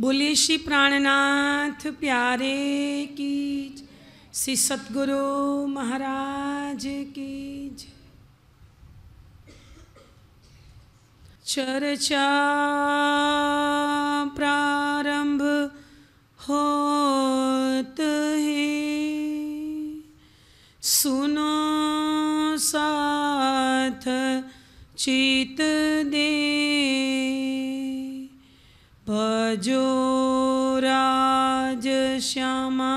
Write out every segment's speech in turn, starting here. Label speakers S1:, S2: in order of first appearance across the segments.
S1: बोले श्री प्राणनाथ प्यारे की श्री सतगुरु महाराज की चर्चा प्रारंभ होत है सुनो साथ चित दे भजो श्यामा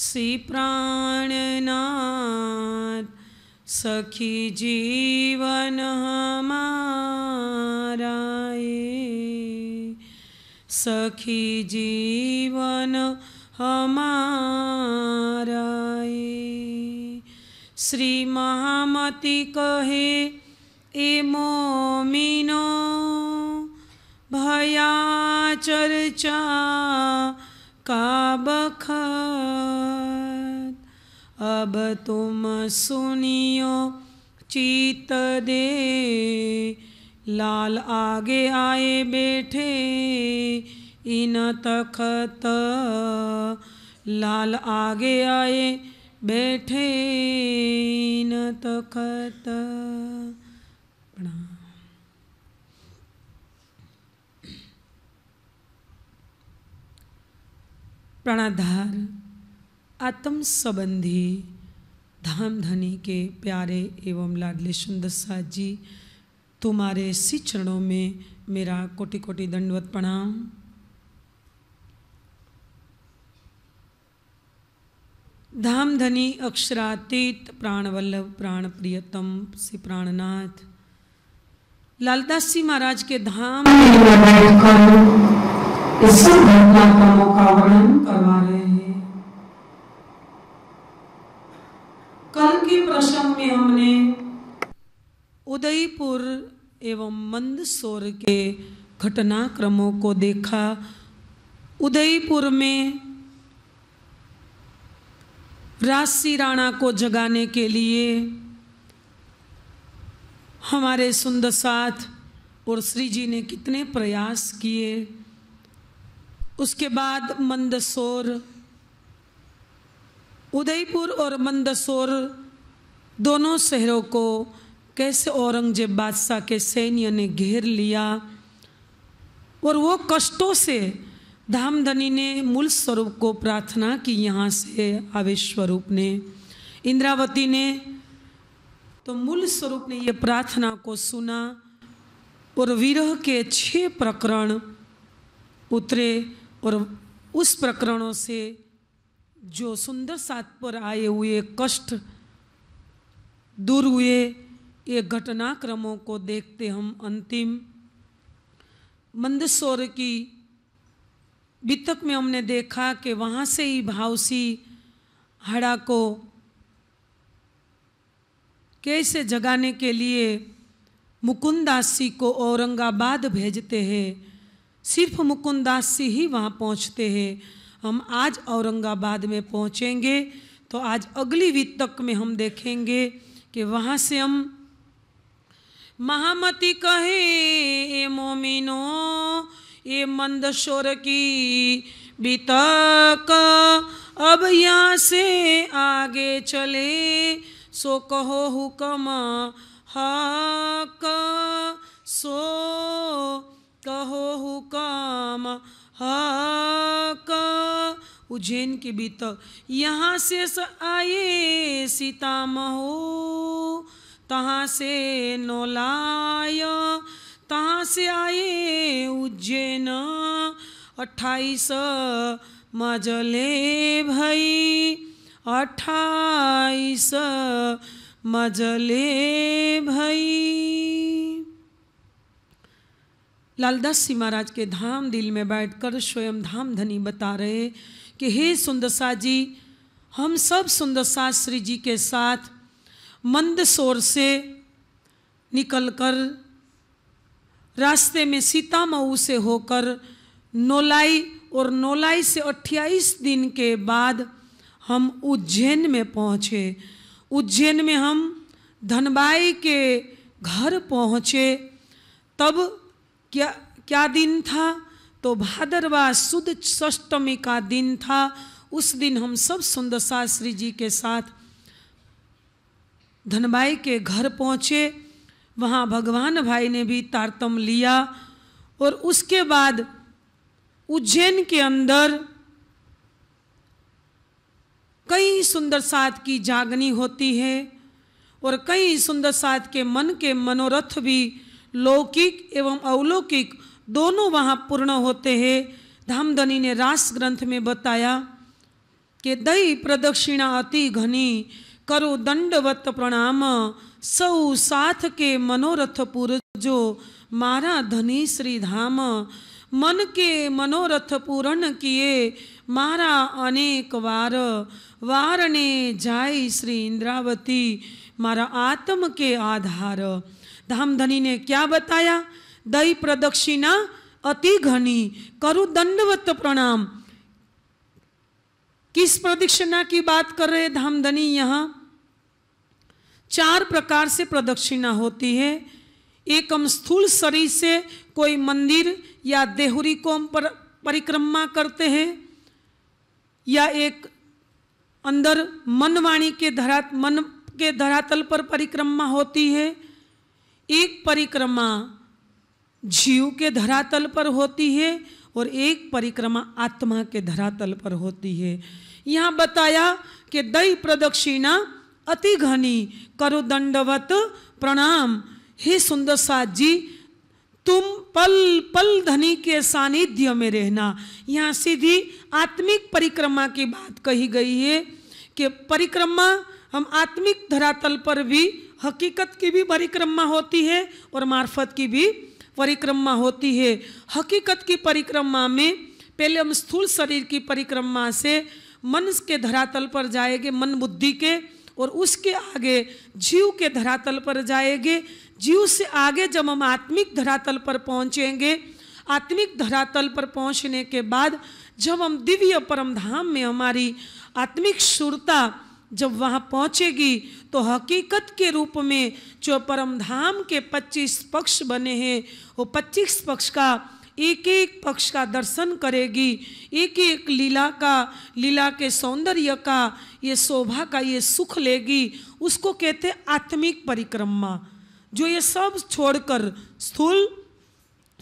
S1: श्री प्राणनाथ सखी जीवन हमारा सखी जीवन हमारा श्री महामती कहे ए मोमिनो भया चर्चा का अब तुम सुनियो चीत दे लाल आगे आए बैठे इन तखत लाल आगे आए बैठे इन तखत प्रणाधार आत्म संबंधी धाम धनी के प्यारे एवं लाडले सुंदर साथ जी तुम्हारे सी चरणों में मेरा कोटि कोटि दंडवत प्रणाम धाम धनी अक्षरातीत प्राणवल्लभ प्राण प्रियतम श्री प्राणनाथ लालदास जी महाराज के धाम इस सब घटनाक्रमों का वर्णन करवा रहे हैं कल के प्रसंग में हमने उदयपुर एवं मंदसौर के घटनाक्रमों को देखा उदयपुर में राशि राणा को जगाने के लिए हमारे सुंदर साथ और श्री जी ने कितने प्रयास किए उसके बाद मंदसौर उदयपुर और मंदसौर दोनों शहरों को कैसे औरंगजेब बादशाह के सैन्य ने घेर लिया और वो कष्टों से धामधनी ने मूल स्वरूप को प्रार्थना की यहाँ से आवेश स्वरूप ने इंद्रावती ने तो मूल स्वरूप ने ये प्रार्थना को सुना और विरह के छह प्रकरण उतरे और उस प्रकरणों से जो सुंदर सात पर आए हुए कष्ट दूर हुए ये घटनाक्रमों को देखते हम अंतिम मंदसौर की बीतक में हमने देखा कि वहाँ से ही भावसी हड़ा को कैसे जगाने के लिए मुकुंदासी को औरंगाबाद भेजते हैं सिर्फ मुकुंदास से ही वहाँ पहुँचते हैं हम आज औरंगाबाद में पहुँचेंगे तो आज अगली तक में हम देखेंगे कि वहाँ से हम महामती कहे ए मोमिनो ये मंदशोर की बीतक अब यहाँ से आगे चले सो कहो हुकम हक सो कहो हुकाम हाका उज्जैन के भीतर तो यहाँ से आए सीता महो तहाँ से नौलाय तहाँ से आए उज्जैन अट्ठाईस मजले भई अट्ठाईस मजले भई लालदास जी महाराज के धाम दिल में बैठकर स्वयं धाम धनी बता रहे कि हे सुंदरसा जी हम सब सुंदर श्री जी के साथ मंद शोर से निकलकर रास्ते में सीता मऊ से होकर नोलाई और नोलाई से 28 दिन के बाद हम उज्जैन में पहुँचे उज्जैन में हम धनबाई के घर पहुँचे तब क्या क्या दिन था तो भादरवा शुद्ध षष्टमी का दिन था उस दिन हम सब सुंदर शास्त्री जी के साथ धनबाई के घर पहुँचे वहाँ भगवान भाई ने भी तारतम लिया और उसके बाद उज्जैन के अंदर कई सुंदर साथ की जागनी होती है और कई सुंदर साथ के मन के मनोरथ भी लौकिक एवं अवलौकिक दोनों वहाँ पूर्ण होते हैं धामधनी ने रास ग्रंथ में बताया कि दई प्रदक्षिणा अति घनी करो दंडवत प्रणाम सौ साथ के मनोरथ पूर्जो मारा धनी श्री धाम मन के मनोरथ पूर्ण किए मारा अनेक वार वार ने जाय श्री इंद्रावती मारा आत्म के आधार धामधनी ने क्या बताया दई प्रदक्षिणा अति घनी करु दंडवत प्रणाम किस प्रदक्षिणा की बात कर रहे धामधनी यहां चार प्रकार से प्रदक्षिणा होती है एक हम स्थूल शरीर से कोई मंदिर या देहुरी को हम पर, परिक्रमा करते हैं या एक अंदर मनवाणी के धरात मन के धरातल पर परिक्रमा होती है एक परिक्रमा जीव के धरातल पर होती है और एक परिक्रमा आत्मा के धरातल पर होती है यहाँ बताया कि दई प्रदक्षिणा अति घनी करु दंडवत प्रणाम हे सुंदर साथ जी तुम पल पल धनी के सानिध्य में रहना यहाँ सीधी आत्मिक परिक्रमा की बात कही गई है कि परिक्रमा हम आत्मिक धरातल पर भी हकीकत की भी परिक्रमा होती है और मार्फत की भी परिक्रमा होती है हकीकत की परिक्रमा में पहले हम स्थूल शरीर की परिक्रमा से मन के धरातल पर जाएंगे मन बुद्धि के और उसके आगे जीव के धरातल पर जाएंगे जीव से आगे जब हम आत्मिक धरातल पर पहुँचेंगे आत्मिक धरातल पर पहुँचने के बाद जब हम दिव्य परम धाम में हमारी आत्मिक शुरता जब वहाँ पहुँचेगी तो हकीकत के रूप में जो परम धाम के 25 पक्ष बने हैं वो 25 पक्ष का एक एक पक्ष का दर्शन करेगी एक एक लीला का लीला के सौंदर्य का ये शोभा का ये सुख लेगी उसको कहते आत्मिक परिक्रमा जो ये सब छोड़कर स्थूल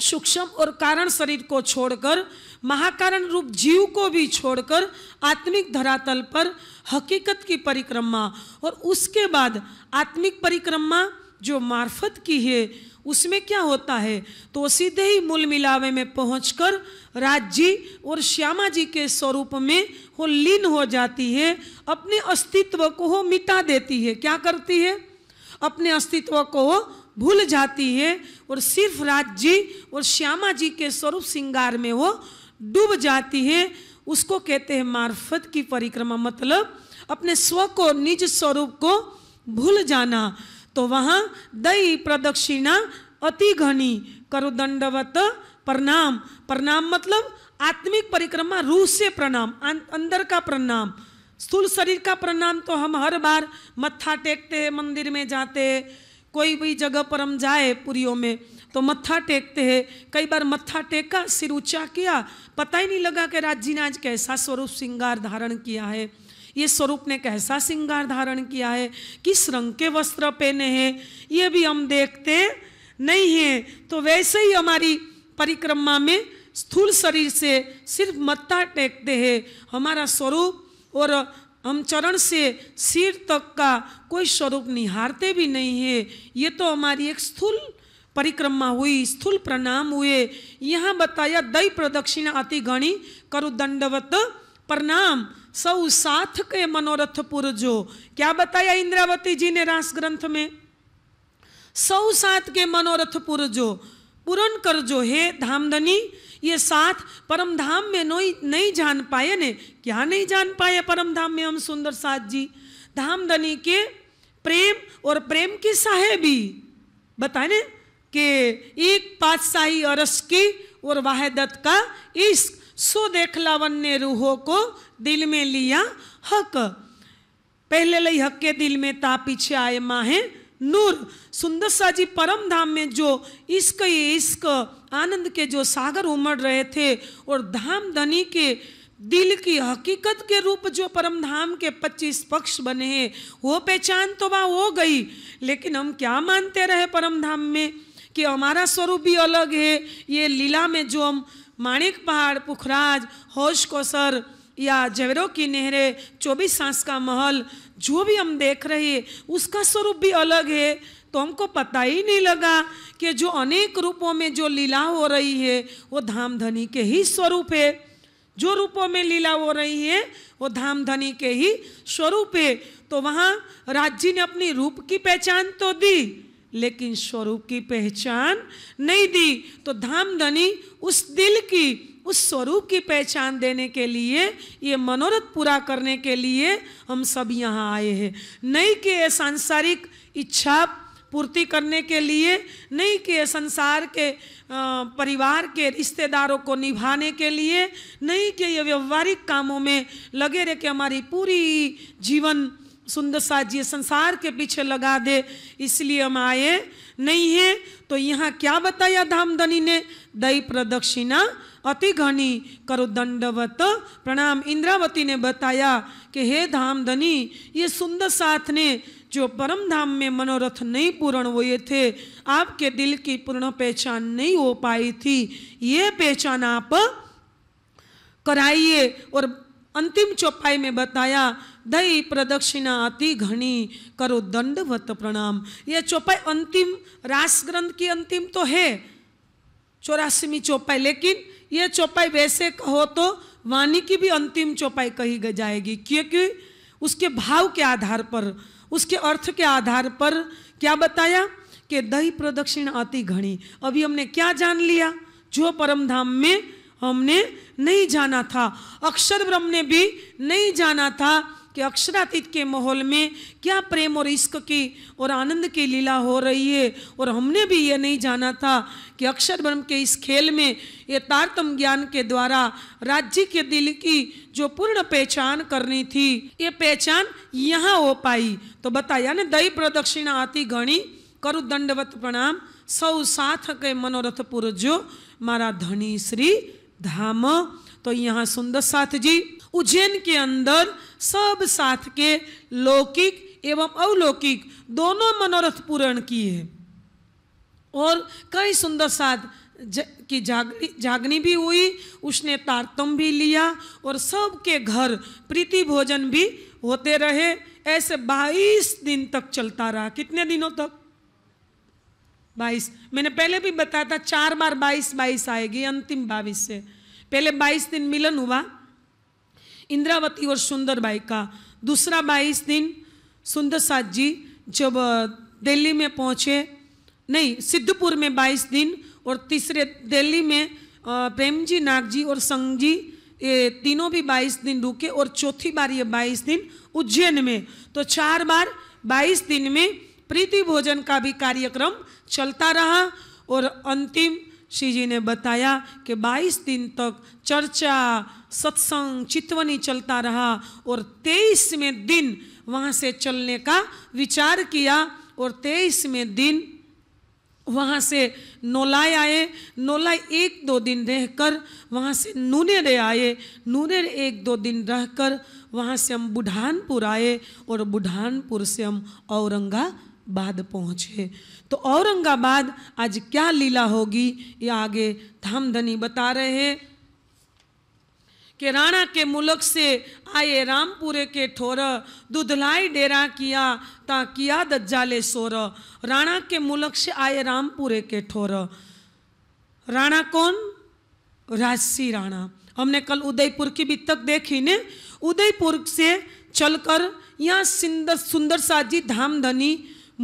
S1: सूक्ष्म और कारण शरीर को छोड़कर महाकारण रूप जीव को भी छोड़कर आत्मिक धरातल पर हकीकत की परिक्रमा और उसके बाद आत्मिक परिक्रमा जो मार्फत की है उसमें क्या होता है तो सीधे ही मूल मिलावे में पहुंचकर जी और श्यामा जी के स्वरूप में वो लीन हो जाती है अपने अस्तित्व को वो मिटा देती है क्या करती है अपने अस्तित्व को वो भूल जाती है और सिर्फ राज्य और श्यामा जी के स्वरूप श्रृंगार में वो डूब जाती है उसको कहते हैं मार्फत की परिक्रमा मतलब अपने स्व को निज स्वरूप को भूल जाना तो वहाँ दई प्रदक्षिणा अति घनी करु दंडवत प्रणाम प्रणाम मतलब आत्मिक परिक्रमा रूह से प्रणाम अं-, अंदर का प्रणाम स्थूल शरीर का प्रणाम तो हम हर बार मत्था टेकते हैं मंदिर में जाते हैं कोई भी जगह पर हम जाए पुरियों में तो मत्था टेकते हैं कई बार मत्था टेका सिर ऊंचा किया पता ही नहीं लगा कि राज जी ने आज कैसा स्वरूप श्रृंगार धारण किया है ये स्वरूप ने कैसा श्रृंगार धारण किया है किस रंग के वस्त्र पहने हैं ये भी हम देखते नहीं हैं तो वैसे ही हमारी परिक्रमा में स्थूल शरीर से सिर्फ मत्था टेकते हैं हमारा स्वरूप और हम चरण से सिर तक का कोई स्वरूप निहारते भी नहीं है ये तो हमारी एक स्थूल परिक्रमा हुई स्थूल प्रणाम हुए यहाँ बताया दई प्रदक्षिणा अति गणी करु दंडवत प्रणाम सौ साथ के मनोरथ पुरजो क्या बताया इंद्रावती जी ने रास ग्रंथ में सौ साथ के मनोरथ पुरजो पूरण कर जो हे धामधनी ये साथ परम धाम में नहीं नहीं जान पाए ने क्या नहीं जान पाए परम धाम में हम सुंदर साथ जी धामधनी के प्रेम और प्रेम की साहेबी बताए कि एक पातशाही अरस की और वाहदत का इश्क सो देखलावन ने रूहों को दिल में लिया हक पहले लई हक के दिल में ता पीछे आए माहे नूर सुंदर सा जी परम धाम में जो इश्क इश्क आनंद के जो सागर उमड़ रहे थे और धाम धनी के दिल की हकीकत के रूप जो परम धाम के 25 पक्ष बने हैं वो पहचान तो वहाँ हो गई लेकिन हम क्या मानते रहे परम धाम में कि हमारा स्वरूप भी अलग है ये लीला में जो हम माणिक पहाड़ पुखराज होश कोसर या जवेरों की नहरें चौबीस सांस का महल जो भी हम देख रहे हैं उसका स्वरूप भी अलग है तो हमको पता ही नहीं लगा कि जो अनेक रूपों में जो लीला हो रही है वो धाम धनी के ही स्वरूप है जो रूपों में लीला हो रही है वो धाम धनी के ही स्वरूप है तो वहाँ राज्य ने अपनी रूप की पहचान तो दी लेकिन स्वरूप की पहचान नहीं दी तो धामधनी उस दिल की उस स्वरूप की पहचान देने के लिए ये मनोरथ पूरा करने के लिए हम सब यहाँ आए हैं नहीं कि ये सांसारिक इच्छा पूर्ति करने के लिए नहीं कि संसार के परिवार के रिश्तेदारों को निभाने के लिए नहीं कि ये व्यवहारिक कामों में लगे रह के हमारी पूरी जीवन सुंदर सा जी संसार के पीछे लगा दे इसलिए हम आए नहीं हैं तो यहाँ क्या बताया धामधनी ने दई प्रदक्षिणा अति घनी करो दंडवत प्रणाम इंद्रावती ने बताया कि हे धामधनी ये सुंदर साथ ने जो परम धाम में मनोरथ नहीं पूर्ण हुए थे आपके दिल की पूर्ण पहचान नहीं हो पाई थी ये पहचान आप कराइए और अंतिम चौपाई में बताया दई प्रदक्षिणा अति घनी करो दंडवत प्रणाम यह चौपाई अंतिम रास ग्रंथ की अंतिम तो है चौरासीवीं चौपाई लेकिन यह चौपाई वैसे कहो तो वाणी की भी अंतिम चौपाई कही जाएगी क्योंकि उसके भाव के आधार पर उसके अर्थ के आधार पर क्या बताया कि दही प्रदक्षिणा अति घनी अभी हमने क्या जान लिया जो परमधाम में हमने नहीं जाना था अक्षर ब्रह्म ने भी नहीं जाना था कि अक्षरातीत के माहौल में क्या प्रेम और इश्क की और आनंद की लीला हो रही है और हमने भी ये नहीं जाना था कि अक्षर ब्रह्म के इस खेल में ये तारतम ज्ञान के द्वारा राज्य के दिल की जो पूर्ण पहचान करनी थी ये पहचान यहाँ हो पाई तो बताया ना दई प्रदक्षिणा आती गणी करु दंडवत प्रणाम सौ साथ के मनोरथ पुरुष जो मारा धनी श्री धाम तो यहाँ सुंदर साथ जी उज्जैन के अंदर सब साथ के लौकिक एवं अवलौकिक दोनों मनोरथ पूर्ण किए और कई सुंदर साध की जागनी जागनी भी हुई उसने तारतम भी लिया और सबके घर प्रीति भोजन भी होते रहे ऐसे 22 दिन तक चलता रहा कितने दिनों तक 22 मैंने पहले भी बताया था चार बार 22 22 आएगी अंतिम 22 से पहले 22 दिन मिलन हुआ इंद्रावती और सुंदर बाई का दूसरा बाईस दिन सुंदर साथ जी जब दिल्ली में पहुँचे नहीं सिद्धपुर में बाईस दिन और तीसरे दिल्ली में प्रेम जी नाग जी और संग जी ये तीनों भी बाईस दिन रुके और चौथी बार ये बाईस दिन उज्जैन में तो चार बार बाईस दिन में प्रीति भोजन का भी कार्यक्रम चलता रहा और अंतिम श्री जी ने बताया कि 22 दिन तक चर्चा सत्संग चितवनी चलता रहा और तेईसवें दिन वहाँ से चलने का विचार किया और तेईसवें दिन वहाँ से नोलाई आए नोलाई एक दो दिन रहकर वहाँ से नूनेरे आए नूनेर एक दो दिन रहकर वहाँ से हम बुढ़ानपुर आए और बुढ़ानपुर से हम औरंगाबाद पहुँचे तो औरंगाबाद आज क्या लीला होगी ये आगे धामधनी बता रहे हैं के राणा के मुलक से आए रामपुरे के ठोर दुधलाई डेरा किया ता किया दज्जाले सोर राणा के मुलक से आए रामपुरे के ठोर राणा कौन राजसी राणा हमने कल उदयपुर की भी तक देखी ने उदयपुर से चलकर यहाँ सिंदर सुंदर साजी धामधनी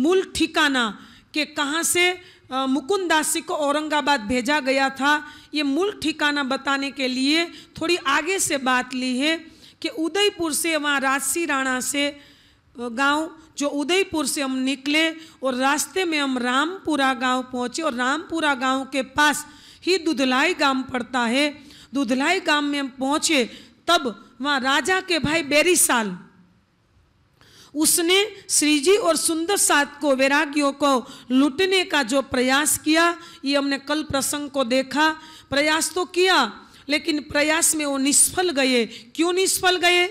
S1: मूल ठिकाना के कहाँ से मुकुंदासी को औरंगाबाद भेजा गया था ये मूल ठिकाना बताने के लिए थोड़ी आगे से बात ली है कि उदयपुर से वहाँ राजसी राणा से गांव जो उदयपुर से हम निकले और रास्ते में हम रामपुरा गांव पहुँचे और रामपुरा गांव के पास ही दुधलाई गांव पड़ता है दुधलाई गांव में हम पहुँचे तब वहाँ राजा के भाई बेरीसाल उसने श्रीजी और सुंदर सात को वैरागियों को लूटने का जो प्रयास किया ये हमने कल प्रसंग को देखा प्रयास तो किया लेकिन प्रयास में वो निष्फल गए क्यों निष्फल गए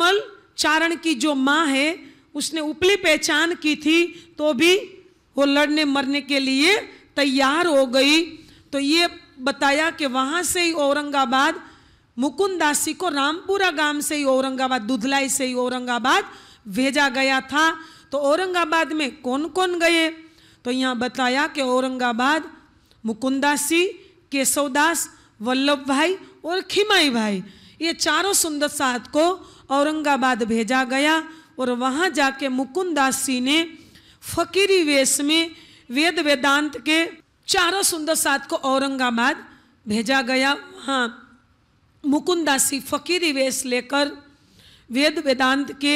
S1: मल चारण की जो माँ है उसने उपली पहचान की थी तो भी वो लड़ने मरने के लिए तैयार हो गई तो ये बताया कि वहाँ से ही औरंगाबाद मुकुंदासी को रामपुरा गांव से ही औरंगाबाद दुधलाई से ही औरंगाबाद भेजा गया था तो औरंगाबाद में कौन कौन गए तो यहाँ बताया कि औरंगाबाद मुकुंदासी केशवदास वल्लभ भाई और खिमाई भाई ये चारों सुंदर साथ को औरंगाबाद भेजा गया और वहाँ जाके मुकुंददास जी ने फकीरी वेश में वेद वेदांत के चारों सुंदर साथ को औरंगाबाद भेजा गया वहाँ मुकुंदासी फकीरी वेश लेकर वेद वेदांत के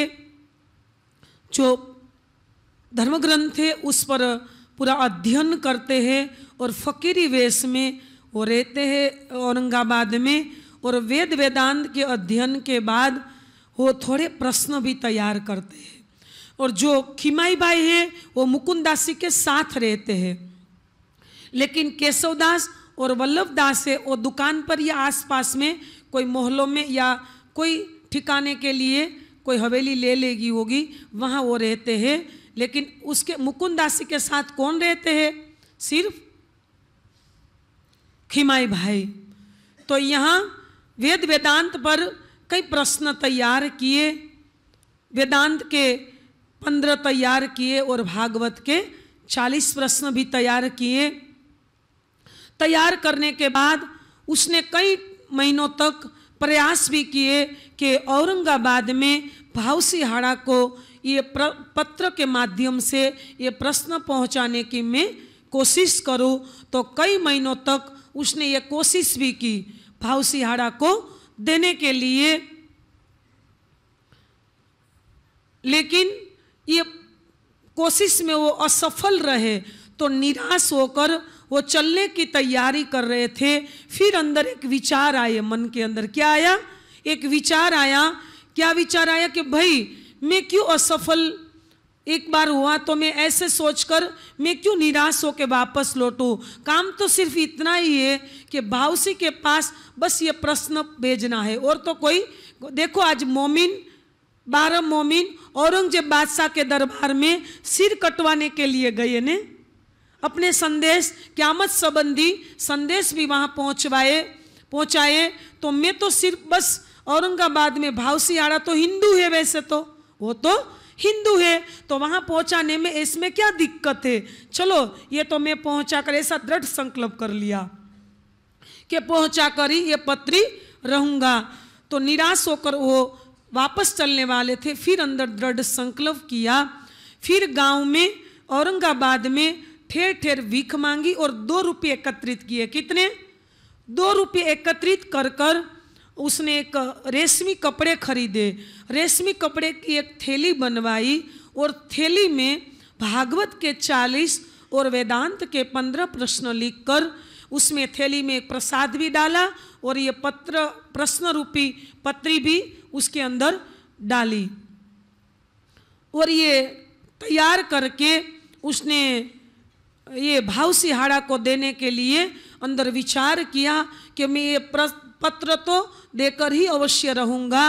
S1: जो धर्म ग्रंथ है उस पर पूरा अध्ययन करते हैं और फकीरी वेश में वो रहते हैं औरंगाबाद में और वेद वेदांत के अध्ययन के बाद वो थोड़े प्रश्न भी तैयार करते हैं और जो खिमाई भाई हैं वो मुकुंदासी के साथ रहते हैं लेकिन केशवदास और वल्लभ दास है वो दुकान पर या आसपास में कोई मोहल्लों में या कोई ठिकाने के लिए कोई हवेली ले लेगी होगी वहाँ वो रहते हैं लेकिन उसके मुकुंदासी के साथ कौन रहते हैं सिर्फ खिमाई भाई तो यहाँ वेद वेदांत पर कई प्रश्न तैयार किए वेदांत के पंद्रह तैयार किए और भागवत के चालीस प्रश्न भी तैयार किए तैयार करने के बाद उसने कई महीनों तक प्रयास भी किए कि औरंगाबाद में भावसिहाड़ा को ये पत्र के माध्यम से ये प्रश्न पहुंचाने की मैं कोशिश करूं तो कई महीनों तक उसने ये कोशिश भी की भाव को देने के लिए लेकिन ये कोशिश में वो असफल रहे तो निराश होकर वो चलने की तैयारी कर रहे थे फिर अंदर एक विचार आए मन के अंदर क्या आया एक विचार आया क्या विचार आया कि भाई मैं क्यों असफल एक बार हुआ तो मैं ऐसे सोचकर मैं क्यों निराश होकर वापस लौटूं काम तो सिर्फ इतना ही है कि भावसी के पास बस ये प्रश्न भेजना है और तो कोई देखो आज मोमिन बारह मोमिन औरंगजेब बादशाह के दरबार में सिर कटवाने के लिए गए ने अपने संदेश क्यामत संबंधी संदेश भी वहाँ पहुँचवाए पहुँचाए तो मैं तो सिर्फ बस औरंगाबाद में भावसी आड़ा तो हिंदू है वैसे तो वो तो हिंदू है तो वहाँ पहुँचाने में इसमें क्या दिक्कत है चलो ये तो मैं पहुँचा कर ऐसा दृढ़ संकल्प कर लिया कि पहुँचा कर ही ये पत्री रहूँगा तो निराश होकर वो वापस चलने वाले थे फिर अंदर दृढ़ संकल्प किया फिर गांव में औरंगाबाद में ठेर ठेर भीख मांगी और दो रुपये एकत्रित किए कितने दो रुपये एकत्रित कर कर उसने एक रेशमी कपड़े खरीदे रेशमी कपड़े की एक थैली बनवाई और थैली में भागवत के चालीस और वेदांत के पंद्रह प्रश्न लिखकर उसमें थैली में एक प्रसाद भी डाला और ये पत्र प्रश्न रूपी पत्री भी उसके अंदर डाली और ये तैयार करके उसने ये भाव सिहाड़ा को देने के लिए अंदर विचार किया कि मैं ये पत्र तो देकर ही अवश्य रहूँगा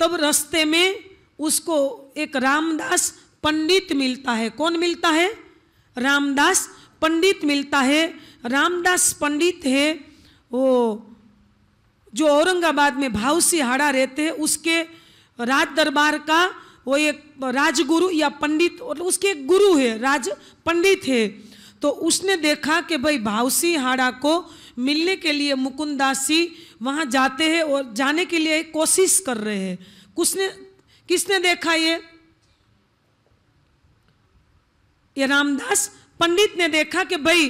S1: तब रास्ते में उसको एक रामदास पंडित मिलता है कौन मिलता है रामदास पंडित मिलता है रामदास पंडित है वो जो औरंगाबाद में भावसी हाड़ा रहते हैं उसके राज दरबार का वो एक राजगुरु या पंडित और उसके एक गुरु है राज पंडित है तो उसने देखा कि भाई भावसी हाड़ा को मिलने के लिए मुकुंदासी वहाँ जाते हैं और जाने के लिए कोशिश कर रहे हैं किसने किसने देखा ये ये रामदास पंडित ने देखा कि भाई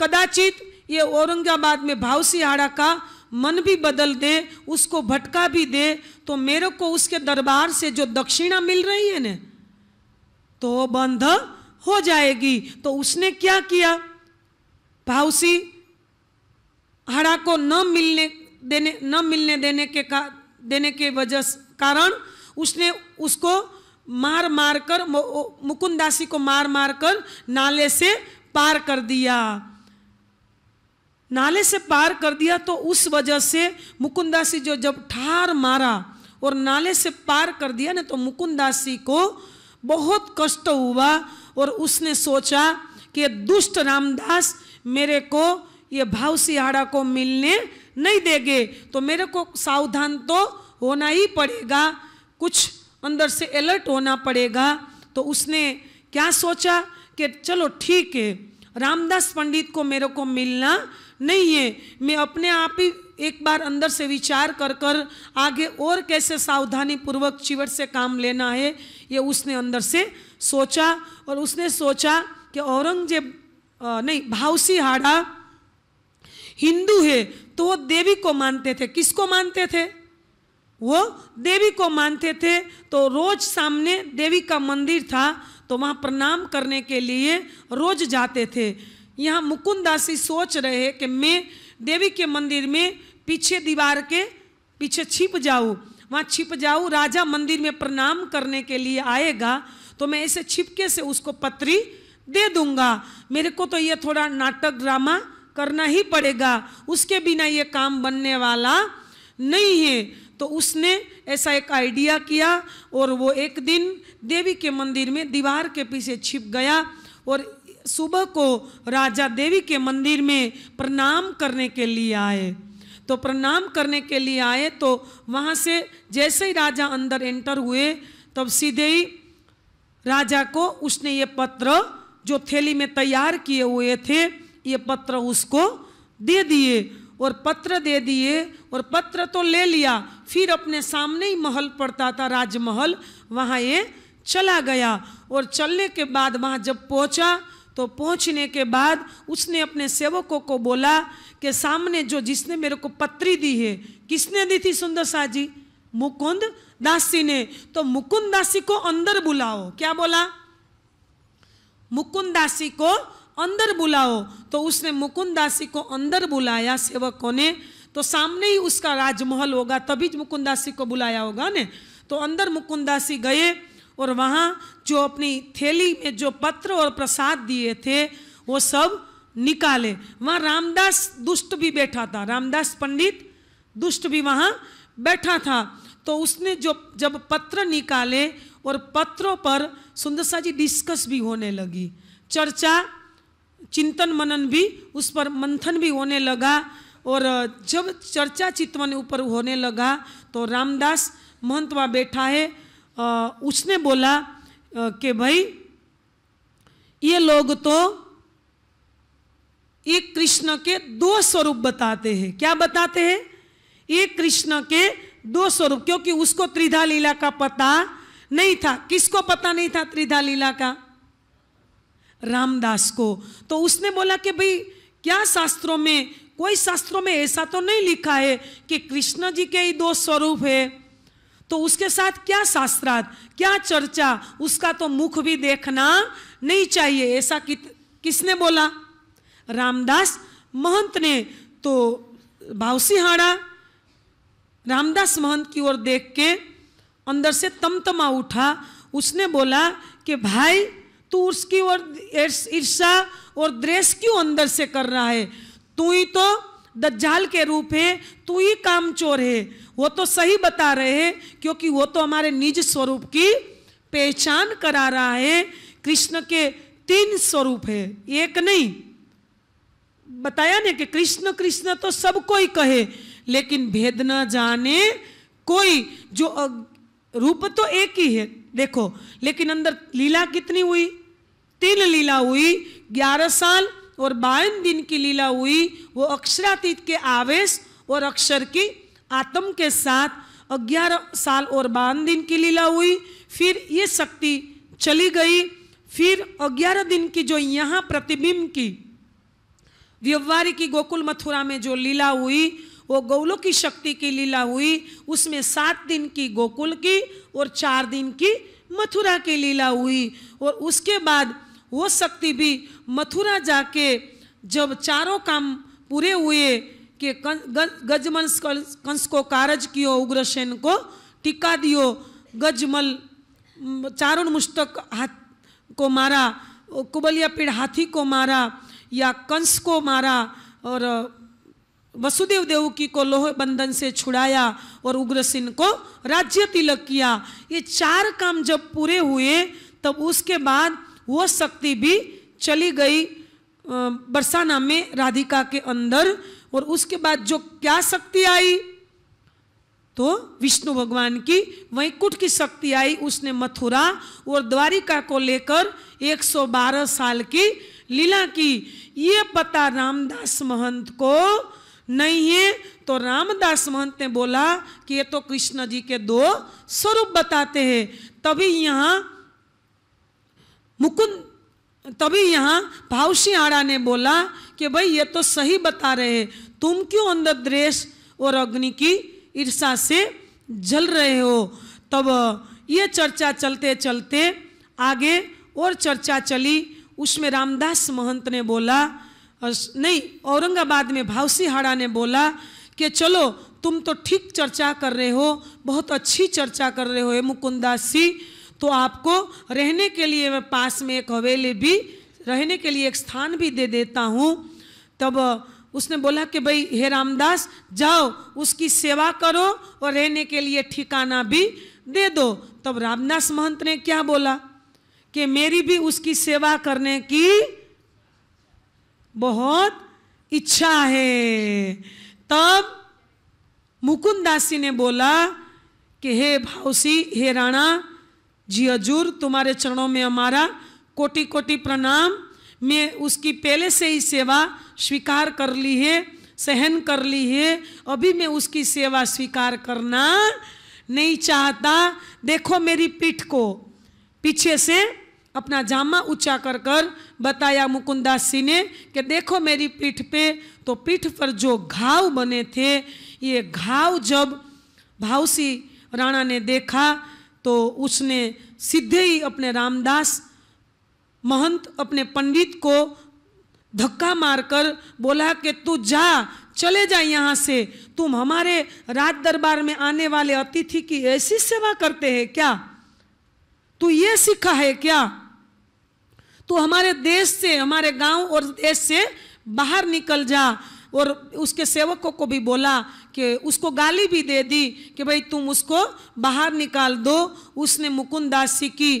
S1: कदाचित ये औरंगाबाद में भावसिहाड़ा का मन भी बदल दे उसको भटका भी दे तो मेरे को उसके दरबार से जो दक्षिणा मिल रही है ना तो बंध हो जाएगी तो उसने क्या किया भावसी हड़ा को न मिलने देने न मिलने देने के का देने के वजह कारण उसने उसको मार मार कर मुकुंदासी को मार मार कर नाले से पार कर दिया नाले से पार कर दिया तो उस वजह से मुकुंदासी जो जब ठार मारा और नाले से पार कर दिया ना तो मुकुंदासी को बहुत कष्ट हुआ और उसने सोचा कि दुष्ट रामदास मेरे को ये भाव सिहाड़ा को मिलने नहीं देंगे तो मेरे को सावधान तो होना ही पड़ेगा कुछ अंदर से अलर्ट होना पड़ेगा तो उसने क्या सोचा कि चलो ठीक है रामदास पंडित को मेरे को मिलना नहीं है मैं अपने आप ही एक बार अंदर से विचार कर कर आगे और कैसे सावधानी पूर्वक चिवट से काम लेना है ये उसने अंदर से सोचा और उसने सोचा कि औरंगजेब नहीं भावसी हाड़ा हिंदू है तो वो देवी को मानते थे किसको मानते थे वो देवी को मानते थे तो रोज सामने देवी का मंदिर था तो वहाँ प्रणाम करने के लिए रोज जाते थे यहाँ मुकुंदासी सोच रहे कि मैं देवी के मंदिर में पीछे दीवार के पीछे छिप जाऊँ वहाँ छिप जाऊँ राजा मंदिर में प्रणाम करने के लिए आएगा तो मैं ऐसे छिपके से उसको पत्री दे दूंगा मेरे को तो ये थोड़ा नाटक ड्रामा करना ही पड़ेगा उसके बिना ये काम बनने वाला नहीं है तो उसने ऐसा एक आइडिया किया और वो एक दिन देवी के मंदिर में दीवार के पीछे छिप गया और सुबह को राजा देवी के मंदिर में प्रणाम करने के लिए आए तो प्रणाम करने के लिए आए तो वहाँ से जैसे ही राजा अंदर एंटर हुए तब सीधे ही राजा को उसने ये पत्र जो थैली में तैयार किए हुए थे ये पत्र उसको दे दिए और पत्र दे दिए और पत्र तो ले लिया फिर अपने सामने ही महल पड़ता था राजमहल वहाँ ये चला गया और चलने के बाद वहाँ जब पहुँचा तो पहुंचने के बाद उसने अपने सेवकों को बोला कि सामने जो जिसने मेरे को पत्री दी है किसने दी थी सुंदर शाह जी मुकुंद दासी ने तो मुकुंद दासी को अंदर बुलाओ क्या बोला मुकुंद दासी को अंदर बुलाओ तो उसने मुकुंदासी को अंदर बुलाया सेवकों ने तो सामने ही उसका राजमहल होगा तभी मुकुंदासी को बुलाया होगा ने तो अंदर मुकुंदासी गए और वहाँ जो अपनी थैली में जो पत्र और प्रसाद दिए थे वो सब निकाले वहाँ रामदास दुष्ट भी बैठा था रामदास पंडित दुष्ट भी वहाँ बैठा था तो उसने जो जब पत्र निकाले और पत्रों पर सुंदरसा जी डिस्कस भी होने लगी चर्चा चिंतन मनन भी उस पर मंथन भी होने लगा और जब चर्चा चितवन ऊपर होने लगा तो रामदास महंत वहाँ बैठा है आ, उसने बोला कि भाई ये लोग तो एक कृष्ण के दो स्वरूप बताते हैं क्या बताते हैं एक कृष्ण के दो स्वरूप क्योंकि उसको त्रिधा लीला का पता नहीं था किसको पता नहीं था त्रिधा लीला का रामदास को तो उसने बोला कि भाई क्या शास्त्रों में कोई शास्त्रों में ऐसा तो नहीं लिखा है कि कृष्ण जी के ही दो स्वरूप है तो उसके साथ क्या शास्त्रार्थ क्या चर्चा उसका तो मुख भी देखना नहीं चाहिए ऐसा कि, किसने बोला रामदास महंत ने तो भावसीहाड़ा रामदास महंत की ओर देख के अंदर से तमतमा उठा उसने बोला कि भाई तू उसकी और ईर्षा और द्रेस क्यों अंदर से कर रहा है तू ही तो दज्जाल के रूप है तू ही काम चोर है वो तो सही बता रहे हैं क्योंकि वो तो हमारे निज स्वरूप की पहचान करा रहा है कृष्ण के तीन स्वरूप है एक नहीं बताया ना कि कृष्ण कृष्ण तो सब कोई कहे लेकिन भेद न जाने कोई जो रूप तो एक ही है देखो लेकिन अंदर लीला कितनी हुई तीन लीला हुई ग्यारह साल और बावन दिन की लीला हुई वो अक्षरातीत के आवेश और अक्षर की आत्म के साथ ग्यारह साल और बावन दिन की लीला हुई फिर ये शक्ति चली गई फिर ग्यारह दिन की जो यहाँ प्रतिबिंब की व्यवहारी की गोकुल मथुरा में जो लीला हुई वो गौलों की शक्ति की लीला हुई उसमें सात दिन की गोकुल की और चार दिन की मथुरा की लीला हुई और उसके बाद वो शक्ति भी मथुरा जाके जब चारों काम पूरे हुए कि गजमल कंस को कारज कियो उग्रसेन को टिका दियो गजमल चारुण मुष्टक हाथ को मारा कुबलिया पीड़ हाथी को मारा या कंस को मारा और वसुदेव देवकी को लोह बंधन से छुड़ाया और उग्रसेन को राज्य तिलक किया ये चार काम जब पूरे हुए तब उसके बाद वो शक्ति भी चली गई बरसाना में राधिका के अंदर और उसके बाद जो क्या शक्ति आई तो विष्णु भगवान की वैकुंठ की शक्ति आई उसने मथुरा और द्वारिका को लेकर 112 साल की लीला की ये पता रामदास महंत को नहीं है तो रामदास महंत ने बोला कि ये तो कृष्ण जी के दो स्वरूप बताते हैं तभी यहाँ मुकुंद तभी यहाँ भावसी आड़ा ने बोला कि भाई ये तो सही बता रहे तुम क्यों अंदर अंधद्रेश और अग्नि की ईर्षा से जल रहे हो तब ये चर्चा चलते चलते आगे और चर्चा चली उसमें रामदास महंत ने बोला नहीं औरंगाबाद में भावसी हाड़ा ने बोला कि चलो तुम तो ठीक चर्चा कर रहे हो बहुत अच्छी चर्चा कर रहे हो मुकुंदास जी तो आपको रहने के लिए मैं पास में एक हवेली भी रहने के लिए एक स्थान भी दे देता हूँ तब उसने बोला कि भाई हे रामदास जाओ उसकी सेवा करो और रहने के लिए ठिकाना भी दे दो तब रामदास महंत ने क्या बोला कि मेरी भी उसकी सेवा करने की बहुत इच्छा है तब मुकुंदासी ने बोला कि हे भावसी हे राणा जी हजूर तुम्हारे चरणों में हमारा कोटि कोटि प्रणाम मैं उसकी पहले से ही सेवा स्वीकार कर ली है सहन कर ली है अभी मैं उसकी सेवा स्वीकार करना नहीं चाहता देखो मेरी पीठ को पीछे से अपना जामा ऊंचा कर कर बताया मुकुंदास सिंह ने कि देखो मेरी पीठ पे तो पीठ पर जो घाव बने थे ये घाव जब भावसी राणा ने देखा तो उसने सीधे ही अपने रामदास महंत अपने पंडित को धक्का मारकर बोला कि तू जा चले जा यहाँ से तुम हमारे राज दरबार में आने वाले अतिथि की ऐसी सेवा करते हैं क्या तू ये सीखा है क्या तू हमारे देश से हमारे गांव और देश से बाहर निकल जा और उसके सेवकों को भी बोला कि उसको गाली भी दे दी कि भाई तुम उसको बाहर निकाल दो उसने मुकुंद जी की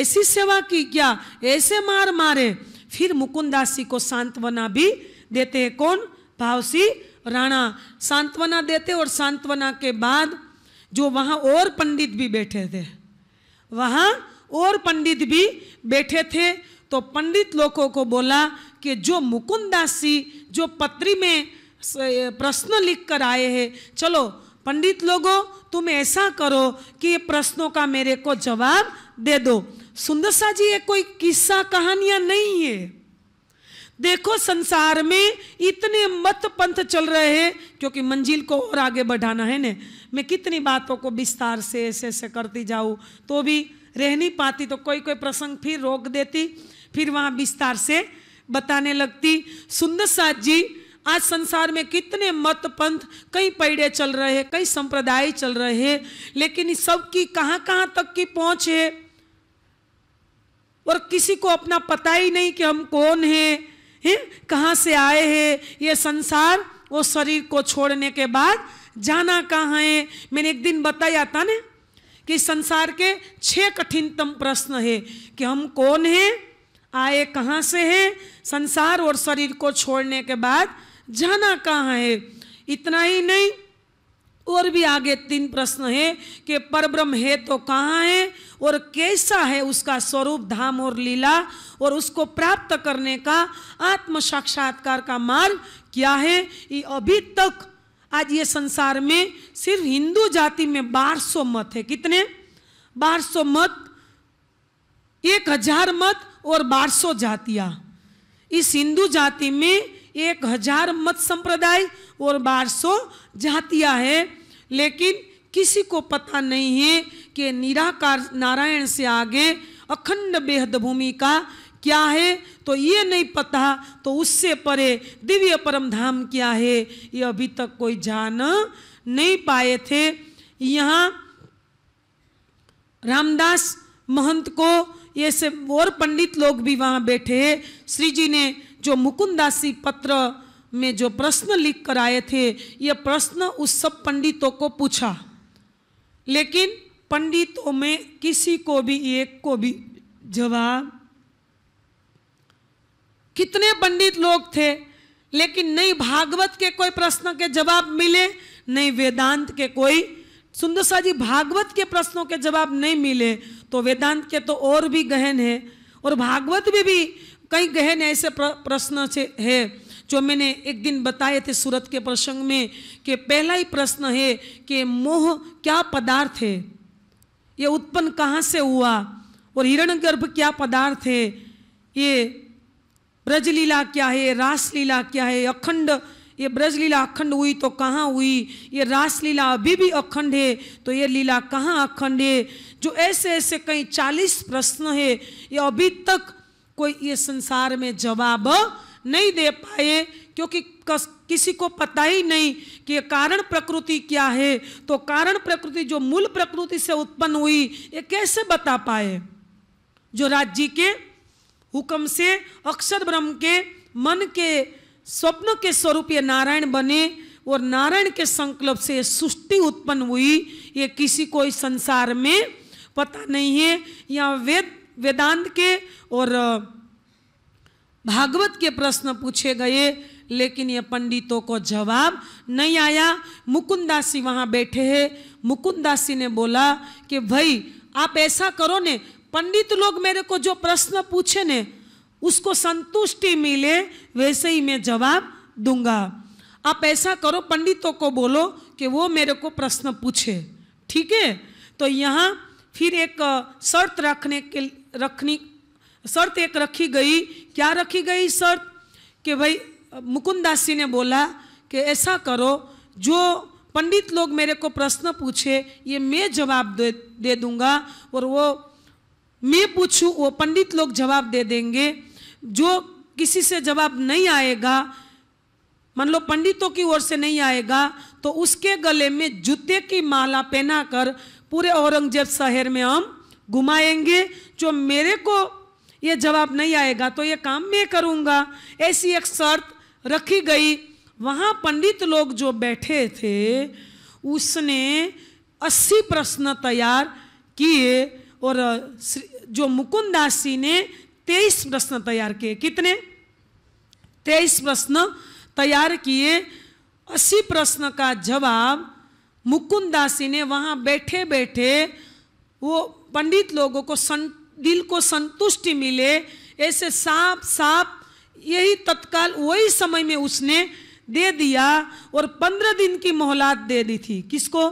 S1: ऐसी सेवा की क्या ऐसे मार मारे फिर मुकुंद जी को सांत्वना भी देते हैं कौन भावसी राणा सांत्वना देते और सांत्वना के बाद जो वहाँ और पंडित भी बैठे थे वहाँ और पंडित भी बैठे थे तो पंडित लोगों को बोला कि जो मुकुंदास जी जो पत्री में प्रश्न लिख कर आए हैं चलो पंडित लोगों तुम ऐसा करो कि ये प्रश्नों का मेरे को जवाब दे दो सुंदर सा जी ये कोई किस्सा कहानियां नहीं है देखो संसार में इतने मत पंथ चल रहे हैं क्योंकि मंजिल को और आगे बढ़ाना है ने मैं कितनी बातों को विस्तार से ऐसे ऐसे करती जाऊँ तो भी रह नहीं पाती तो कोई कोई प्रसंग फिर रोक देती फिर वहाँ विस्तार से बताने लगती सुंदर साथ जी आज संसार में कितने मत पंथ कई पैड़े चल रहे हैं कई संप्रदाय चल रहे हैं लेकिन इस सब की कहाँ कहाँ तक की पहुँच है और किसी को अपना पता ही नहीं कि हम कौन हैं है? कहाँ से आए हैं ये संसार वो शरीर को छोड़ने के बाद जाना कहाँ है मैंने एक दिन बताया था ना कि संसार के छह कठिनतम प्रश्न है कि हम कौन हैं आए कहाँ से हैं संसार और शरीर को छोड़ने के बाद जाना कहाँ है इतना ही नहीं और भी आगे तीन प्रश्न है कि परब्रह्म है तो कहाँ है और कैसा है उसका स्वरूप धाम और लीला और उसको प्राप्त करने का आत्म साक्षात्कार का मार्ग क्या है ये अभी तक आज ये संसार में सिर्फ हिंदू जाति में 1200 मत है कितने 1200 मत एक हजार मत और बारह जातिया इस हिंदू जाति में एक हजार मत संप्रदाय और बारह जातिया है लेकिन किसी को पता नहीं है कि निराकार नारायण से आगे अखंड बेहद भूमि का क्या है तो ये नहीं पता तो उससे परे दिव्य परम धाम क्या है ये अभी तक कोई जान नहीं पाए थे यहाँ रामदास महंत को ये से और पंडित लोग भी वहाँ बैठे श्री जी ने जो मुकुंदासी पत्र में जो प्रश्न लिख कर आए थे ये प्रश्न उस सब पंडितों को पूछा लेकिन पंडितों में किसी को भी एक को भी जवाब कितने पंडित लोग थे लेकिन नहीं भागवत के कोई प्रश्न के जवाब मिले नहीं वेदांत के कोई सुंदर शाह जी भागवत के प्रश्नों के जवाब नहीं मिले तो वेदांत के तो और भी गहन है और भागवत में भी, कई गहन ऐसे प्रश्न है जो मैंने एक दिन बताए थे सूरत के प्रसंग में कि पहला ही प्रश्न है कि मोह क्या पदार्थ है ये उत्पन्न कहाँ से हुआ और हिरण गर्भ क्या पदार्थ है ये ब्रजलीला क्या है रासलीला क्या है अखंड ये ब्रज लीला अखंड हुई तो कहाँ हुई ये रास लीला अभी भी अखंड है तो ये लीला कहाँ अखंड है जो ऐसे ऐसे कई चालीस प्रश्न है ये अभी तक कोई ये संसार में जवाब नहीं दे पाए क्योंकि कस, किसी को पता ही नहीं कि ये कारण प्रकृति क्या है तो कारण प्रकृति जो मूल प्रकृति से उत्पन्न हुई ये कैसे बता पाए जो राज्य के हुक्म से अक्षर ब्रह्म के मन के स्वप्न के स्वरूप ये नारायण बने और नारायण के संकल्प से सृष्टि उत्पन्न हुई ये किसी को इस संसार में पता नहीं है या वेद वेदांत के और भागवत के प्रश्न पूछे गए लेकिन ये पंडितों को जवाब नहीं आया मुकुंदासी वहाँ बैठे हैं मुकुंदासी ने बोला कि भाई आप ऐसा करो ने पंडित लोग मेरे को जो प्रश्न पूछे ने उसको संतुष्टि मिले वैसे ही मैं जवाब दूंगा आप ऐसा करो पंडितों को बोलो कि वो मेरे को प्रश्न पूछे ठीक है तो यहाँ फिर एक शर्त रखने के रखनी शर्त एक रखी गई क्या रखी गई शर्त कि भाई मुकुंदास जी ने बोला कि ऐसा करो जो पंडित लोग मेरे को प्रश्न पूछे ये मैं जवाब दे दे दूंगा और वो मैं पूछूं वो पंडित लोग जवाब दे देंगे जो किसी से जवाब नहीं आएगा मान लो पंडितों की ओर से नहीं आएगा तो उसके गले में जूते की माला पहनाकर पूरे औरंगजेब शहर में हम घुमाएंगे जो मेरे को ये जवाब नहीं आएगा तो ये काम मैं करूँगा ऐसी एक शर्त रखी गई वहाँ पंडित लोग जो बैठे थे उसने अस्सी प्रश्न तैयार किए और जो दास जी ने तेईस प्रश्न तैयार किए कितने तेईस प्रश्न तैयार किए अस्सी प्रश्न का जवाब मुकुंदासी ने वहाँ बैठे बैठे वो पंडित लोगों को सं दिल को संतुष्टि मिले ऐसे साफ साफ यही तत्काल वही समय में उसने दे दिया और पंद्रह दिन की मोहलात दे दी थी किसको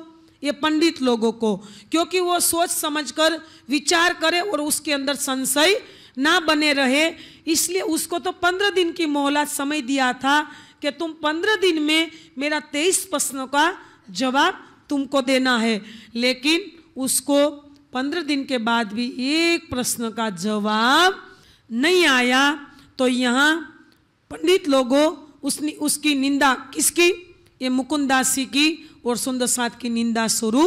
S1: ये पंडित लोगों को क्योंकि वो सोच समझकर विचार करे और उसके अंदर संशय ना बने रहे इसलिए उसको तो पंद्रह दिन की मोहलत समय दिया था कि तुम पंद्रह दिन में मेरा तेईस प्रश्नों का जवाब तुमको देना है लेकिन उसको पंद्रह दिन के बाद भी एक प्रश्न का जवाब नहीं आया तो यहाँ पंडित लोगों उसने उसकी निंदा किसकी ये मुकुंदासी की और सुंदर साथ की निंदा शुरू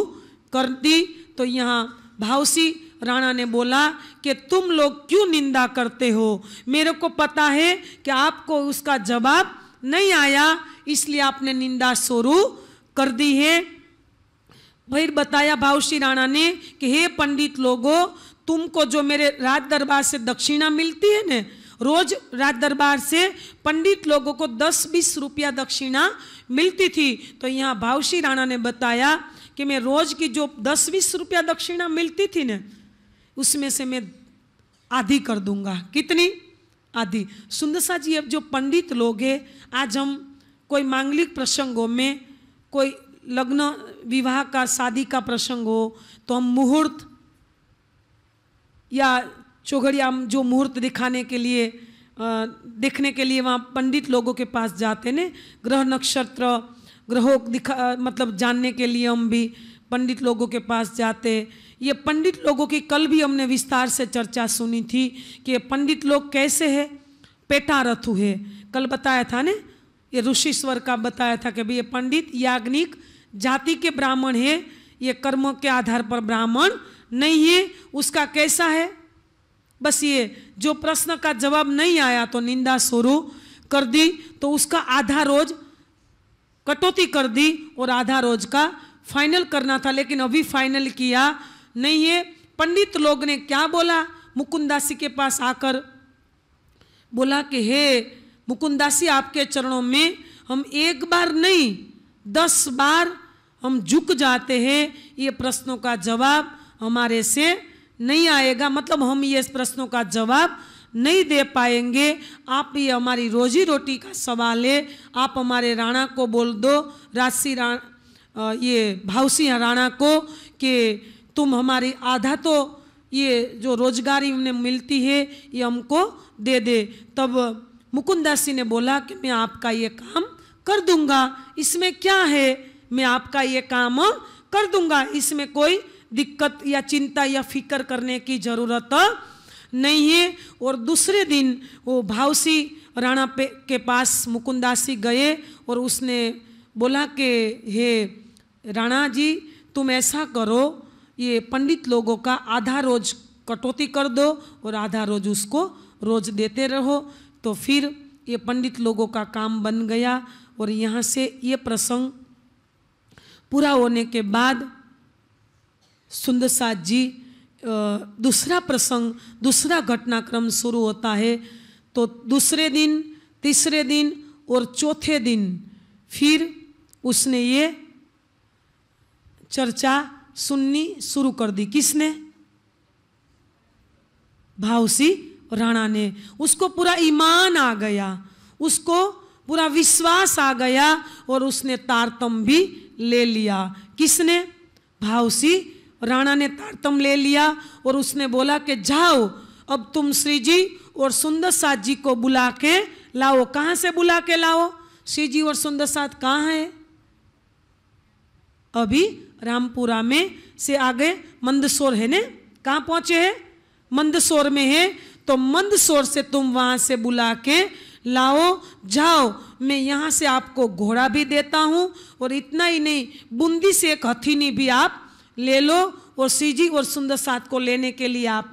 S1: कर दी तो यहाँ भावसी राणा ने बोला कि तुम लोग क्यों निंदा करते हो मेरे को पता है कि आपको उसका जवाब नहीं आया इसलिए आपने निंदा शुरू कर दी है फिर बताया भावशी राणा ने कि हे पंडित लोगों तुमको जो मेरे राज दरबार से दक्षिणा मिलती है ना रोज राज दरबार से पंडित लोगों को दस बीस रुपया दक्षिणा मिलती थी तो यहाँ भावशी राणा ने बताया कि मैं रोज की जो दस बीस रुपया दक्षिणा मिलती थी ना उसमें से मैं आधी कर दूंगा कितनी आधी सुंदर सा जी अब जो पंडित लोग हैं आज हम कोई मांगलिक प्रसंगों में कोई लग्न विवाह का शादी का प्रसंग हो तो हम मुहूर्त या चौघड़िया जो मुहूर्त दिखाने के लिए आ, देखने के लिए वहाँ पंडित लोगों के पास जाते हैं ग्रह नक्षत्र ग्रहों दिखा मतलब जानने के लिए हम भी पंडित लोगों के पास जाते ये पंडित लोगों की कल भी हमने विस्तार से चर्चा सुनी थी कि ये पंडित लोग कैसे है पेटा रथु है कल बताया था ने ये ऋषिश्वर का बताया था कि भाई ये पंडित याग्निक जाति के ब्राह्मण है ये कर्म के आधार पर ब्राह्मण नहीं है उसका कैसा है बस ये जो प्रश्न का जवाब नहीं आया तो निंदा शुरू कर दी तो उसका आधा रोज कटौती कर दी और आधा रोज का फाइनल करना था लेकिन अभी फाइनल किया नहीं है पंडित लोग ने क्या बोला मुकुंदासी के पास आकर बोला कि हे मुकुंदासी आपके चरणों में हम एक बार नहीं दस बार हम झुक जाते हैं ये प्रश्नों का जवाब हमारे से नहीं आएगा मतलब हम ये प्रश्नों का जवाब नहीं दे पाएंगे आप ये हमारी रोजी रोटी का सवाल है आप हमारे राणा को बोल दो राशि रा ये भावसिंह राणा को कि तुम हमारी आधा तो ये जो रोजगारी उन्हें मिलती है ये हमको दे दे तब मुकुंदास जी ने बोला कि मैं आपका ये काम कर दूंगा इसमें क्या है मैं आपका ये काम कर दूंगा इसमें कोई दिक्कत या चिंता या फिक्र करने की ज़रूरत नहीं है और दूसरे दिन वो भावसी राणा पे के पास मुकुंदासी गए और उसने बोला कि हे राणा जी तुम ऐसा करो ये पंडित लोगों का आधा रोज कटौती कर दो और आधा रोज उसको रोज देते रहो तो फिर ये पंडित लोगों का काम बन गया और यहाँ से ये प्रसंग पूरा होने के बाद सुंदरसाद जी दूसरा प्रसंग दूसरा घटनाक्रम शुरू होता है तो दूसरे दिन तीसरे दिन और चौथे दिन फिर उसने ये चर्चा सुननी शुरू कर दी किसने भावसी राणा ने उसको पूरा ईमान आ गया उसको पूरा विश्वास आ गया और उसने तारतम भी ले लिया किसने भावसी राणा ने तारतम ले लिया और उसने बोला कि जाओ अब तुम श्री जी और सुंदर साथ जी को बुला के लाओ कहां से बुला के लाओ श्री जी और सुंदर साथ कहां है अभी रामपुरा में से आगे मंदसौर है ने कहाँ पहुँचे हैं मंदसौर में है तो मंदसौर से तुम वहाँ से बुला के लाओ जाओ मैं यहाँ से आपको घोड़ा भी देता हूँ और इतना ही नहीं बूंदी से एक हथीनी भी आप ले लो और सीजी और सुंदर सात को लेने के लिए आप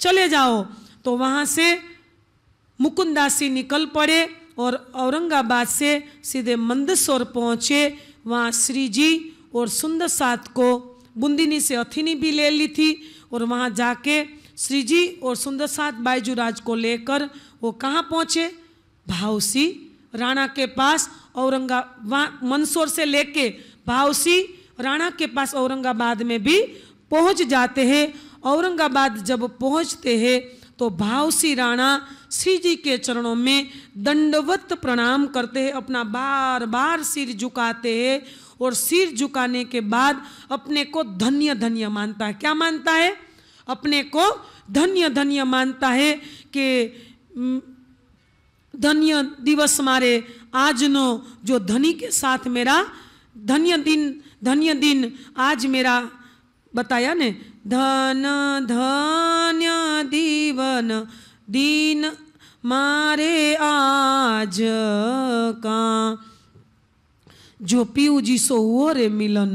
S1: चले जाओ तो वहाँ से मुकुंदासी निकल पड़े और औरंगाबाद से सीधे मंदसौर पहुँचे वहाँ श्री जी और सुंदर साथ को बुंदिनी से अथिनी भी ले ली थी और वहाँ जाके श्री जी और सुंदर साथ राज को लेकर वो कहाँ पहुँचे भावसी राणा के पास औरंगा वहाँ मंदसौर से लेके भावसी राणा के पास औरंगाबाद में भी पहुँच जाते हैं औरंगाबाद जब पहुँचते हैं तो भावसी राणा श्री जी के चरणों में दंडवत प्रणाम करते हैं अपना बार बार सिर झुकाते हैं और सिर झुकाने के बाद अपने को धन्य धन्य मानता है क्या मानता है अपने को धन्य धन्य मानता है कि धन्य दिवस मारे आज नो जो धनी के साथ मेरा धन्य दिन धन्य दिन आज मेरा बताया ने धन धन्य दीवन दीन मारे आज का जो पीऊ जी सो हुओ रे मिलन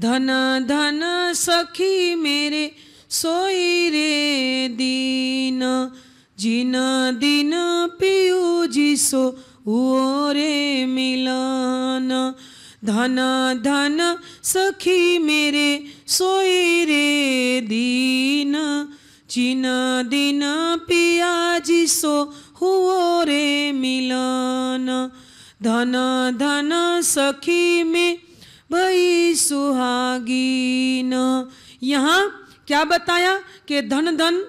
S1: धन धन सखी मेरे सोई रे दीन जिन दिन पीऊ जी सो हुओ रे मिलन धन धन सखी मेरे सोई रे दीन जिन दिन पिया जी सो कुरे मिलन धन धन सखी में भई सुहागीन यहाँ क्या बताया कि धन धन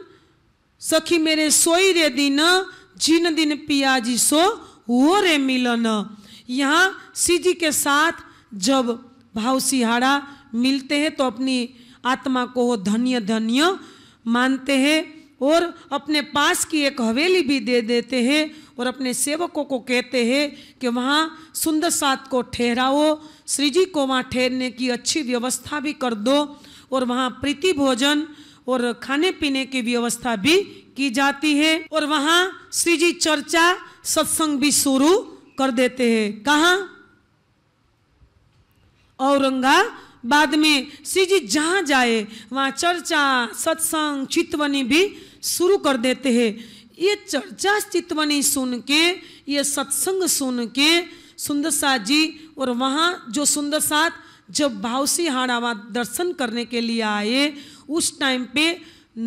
S1: सखी मेरे सोई रे दिन जिन दिन पिया जी सो वो रे मिलन यहाँ जी के साथ जब भाव सिहाड़ा मिलते हैं तो अपनी आत्मा को धन्य धन्य मानते हैं और अपने पास की एक हवेली भी दे देते हैं और अपने सेवकों को कहते हैं कि वहाँ सुंदर सात को ठहराओ श्री जी को वहाँ ठहरने की अच्छी व्यवस्था भी कर दो और वहाँ प्रीति भोजन और खाने पीने की व्यवस्था भी की जाती है और वहाँ श्री जी चर्चा सत्संग भी शुरू कर देते हैं कहाँ औरंगा बाद में श्री जी जहाँ जाए वहाँ चर्चा सत्संग चितवनी भी शुरू कर देते हैं ये चर्चा चितवनी सुन के ये सत्संग सुन के सुंदर साथ जी और वहाँ जो सुंदर साथ जब भावसी हाड़ावा दर्शन करने के लिए आए उस टाइम पे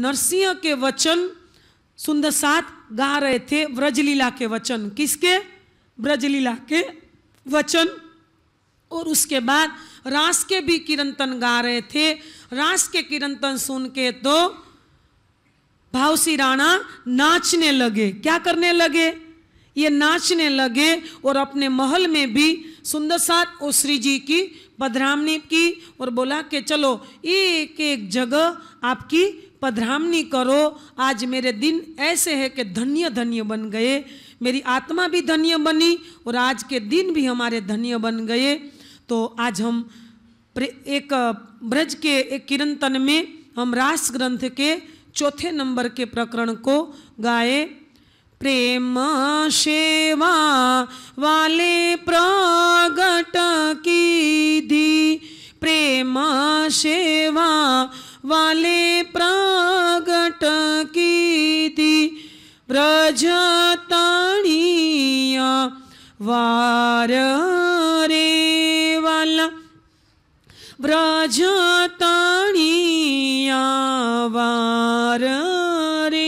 S1: नरसिंह के वचन सुंदर साथ गा रहे थे ब्रजलीला के वचन किसके ब्रजलीला के वचन और उसके बाद रास के भी किरणतन गा रहे थे रास के किरणतन सुन के तो भावसी राणा नाचने लगे क्या करने लगे ये नाचने लगे और अपने महल में भी सुंदर साथ और श्री जी की पधरामनी की और बोला कि चलो एक एक जगह आपकी पधरामनी करो आज मेरे दिन ऐसे है कि धन्य धन्य बन गए मेरी आत्मा भी धन्य बनी और आज के दिन भी हमारे धन्य बन गए तो आज हम एक ब्रज के एक तन में हम रास ग्रंथ के चौथे नंबर के प्रकरण को गाए प्रेम सेवा वाले प्रागट की दी प्रेम सेवा वाले प्रागट की दी व्रजताणिया वार रे वाला व्रजताणिया वा रे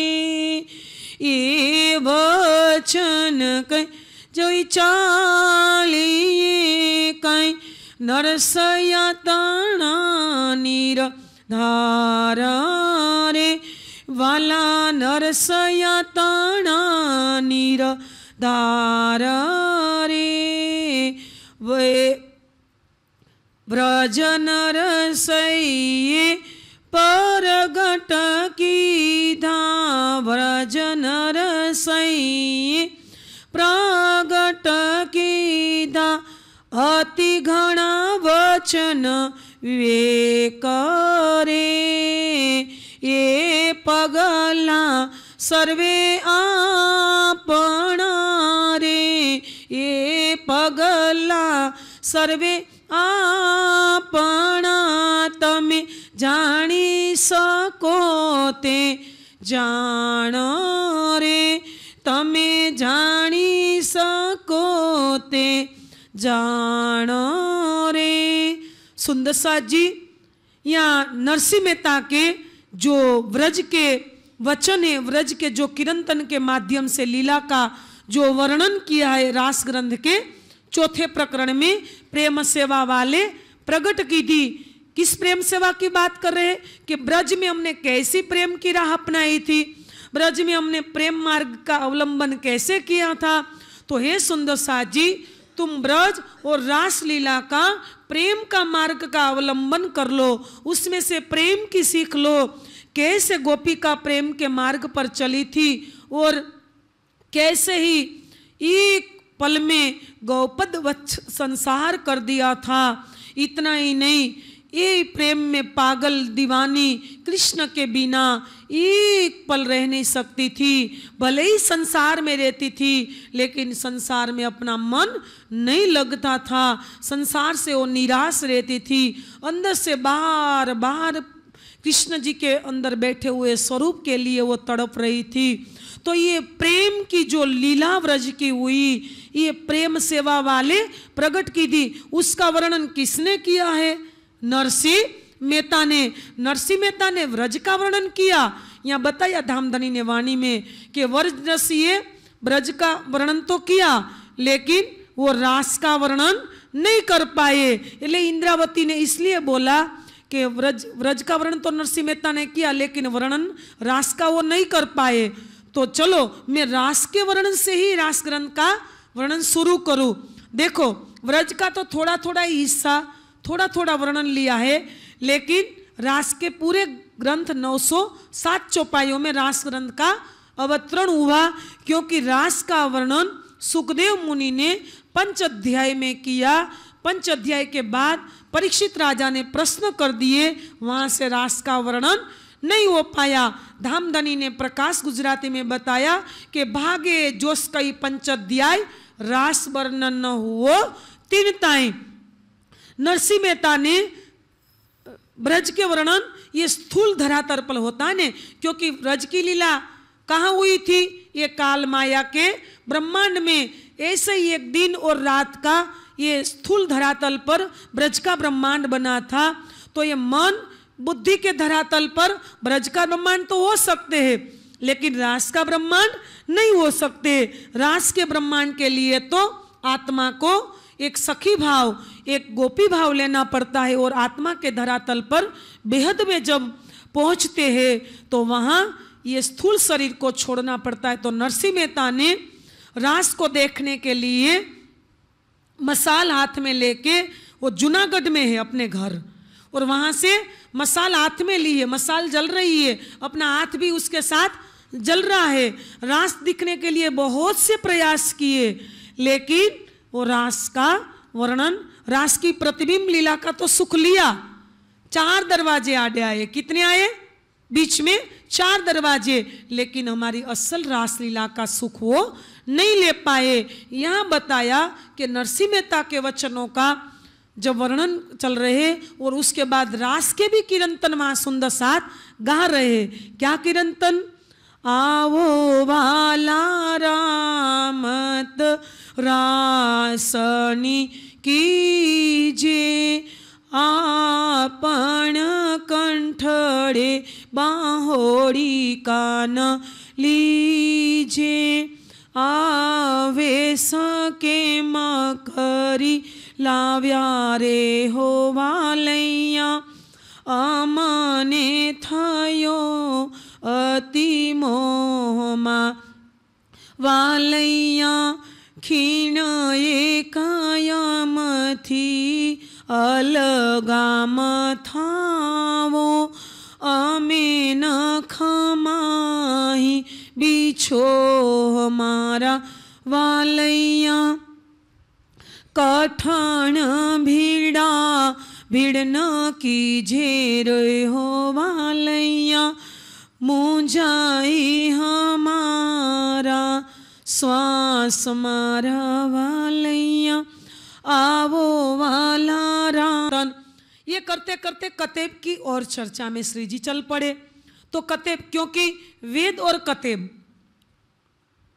S1: ये वचन कई जो चाली कई नरसया ताणा नीर धार रे वाला नरसया ताणा नीर धार रे वे ब्रज नरसये प्रागट कीदा अति घना वचन वे करे ये पगला सर्वे आपण रे ये पगला सर्वे आपण तमे जानी ते जा रे તમે जानी શકો તે જાણો रे सुंदर साथ जी या नरसिंह मेहता के जो व्रज के वचन है व्रज के जो किरंतन के माध्यम से लीला का जो वर्णन किया है रास ग्रंथ के चौथे प्रकरण में प्रेम सेवा वाले प्रकट की थी किस प्रेम सेवा की बात कर रहे हैं कि ब्रज में हमने कैसी प्रेम की राह अपनाई थी ब्रज में हमने प्रेम मार्ग का अवलंबन कैसे किया था तो हे सुंदर साजी तुम ब्रज और रासलीला का प्रेम का मार्ग का अवलंबन कर लो उसमें से प्रेम की सीख लो कैसे गोपिका प्रेम के मार्ग पर चली थी और कैसे ही एक पल में गौपद वत्स संसार कर दिया था इतना ही नहीं ये प्रेम में पागल दीवानी कृष्ण के बिना एक पल रह नहीं सकती थी भले ही संसार में रहती थी लेकिन संसार में अपना मन नहीं लगता था संसार से वो निराश रहती थी अंदर से बार बार कृष्ण जी के अंदर बैठे हुए स्वरूप के लिए वो तड़प रही थी तो ये प्रेम की जो लीला व्रज की हुई ये प्रेम सेवा वाले प्रकट की थी उसका वर्णन किसने किया है नरसी मेहता ने नरसी मेहता ने व्रज का वर्णन किया या बताया धामधनी ने वाणी में कि व्रज नरसिंह व्रज का वर्णन तो किया लेकिन वो रास का वर्णन नहीं कर पाए इसलिए इंद्रावती ने इसलिए बोला कि व्रज व्रज का वर्णन तो नरसिंह मेहता ने किया लेकिन वर्णन रास का वो नहीं कर पाए तो चलो मैं रास के वर्णन से ही रास ग्रंथ का वर्णन शुरू करूँ देखो व्रज का तो थोड़ा थोड़ा ही हिस्सा थोड़ा थोड़ा वर्णन लिया है लेकिन रास के पूरे ग्रंथ सौ सात चौपाइयों में रास ग्रंथ का अवतरण हुआ क्योंकि रास का वर्णन सुखदेव मुनि ने पंच अध्याय में किया पंच अध्याय के बाद परीक्षित राजा ने प्रश्न कर दिए वहाँ से रास का वर्णन नहीं हो पाया धामधनी ने प्रकाश गुजराती में बताया कि भागे जोश कई पंचाध्याय रास वर्णन न हुआ तीन ताएं नरसिंह मेहता ने ब्रज के वर्णन ये स्थूल धरातल पर होता है ने क्योंकि ब्रज की लीला कहाँ हुई थी ये काल माया के ब्रह्मांड में ऐसे ही एक दिन और रात का ये स्थूल धरातल पर ब्रज का ब्रह्मांड बना था तो ये मन बुद्धि के धरातल पर ब्रज का ब्रह्मांड तो हो सकते हैं लेकिन रास का ब्रह्मांड नहीं हो सकते रास के ब्रह्मांड के लिए तो आत्मा को एक सखी भाव एक गोपी भाव लेना पड़ता है और आत्मा के धरातल पर बेहद में जब पहुँचते हैं तो वहाँ ये स्थूल शरीर को छोड़ना पड़ता है तो नरसिंह मेहता ने रास को देखने के लिए मसाल हाथ में लेके वो जूनागढ़ में है अपने घर और वहाँ से मसाल हाथ में लिए मसाल जल रही है अपना हाथ भी उसके साथ जल रहा है रास दिखने के लिए बहुत से प्रयास किए लेकिन वो रास का वर्णन रास की प्रतिबिंब लीला का तो सुख लिया चार दरवाजे आडे आए कितने आए बीच में चार दरवाजे लेकिन हमारी असल रासलीला का सुख वो नहीं ले पाए यहां बताया कि नरसिंह मेहता के वचनों का जब वर्णन चल रहे और उसके बाद रास के भी किरंतन वहाँ सुंदर साथ गा रहे क्या किरंतन आवो भाला रामत रासनी कीजे आपण कंठड़े बाहोड़ी कान लीजे आवे सके मकरी लाव्या रे हो वालैया अमने थयो अति मोहमा वालैया खीण एकायामथी अलगा मथावो अमे न खमाही बिछो हमारा वालैया कठण भीड़ा भीड़ न कीजे रे हो वालैया मुंजाई हमारा श्वास मारा वालिया आवो वाला रान ये करते करते कतेब की और चर्चा में श्री जी चल पड़े तो कतेब क्योंकि वेद और कतेब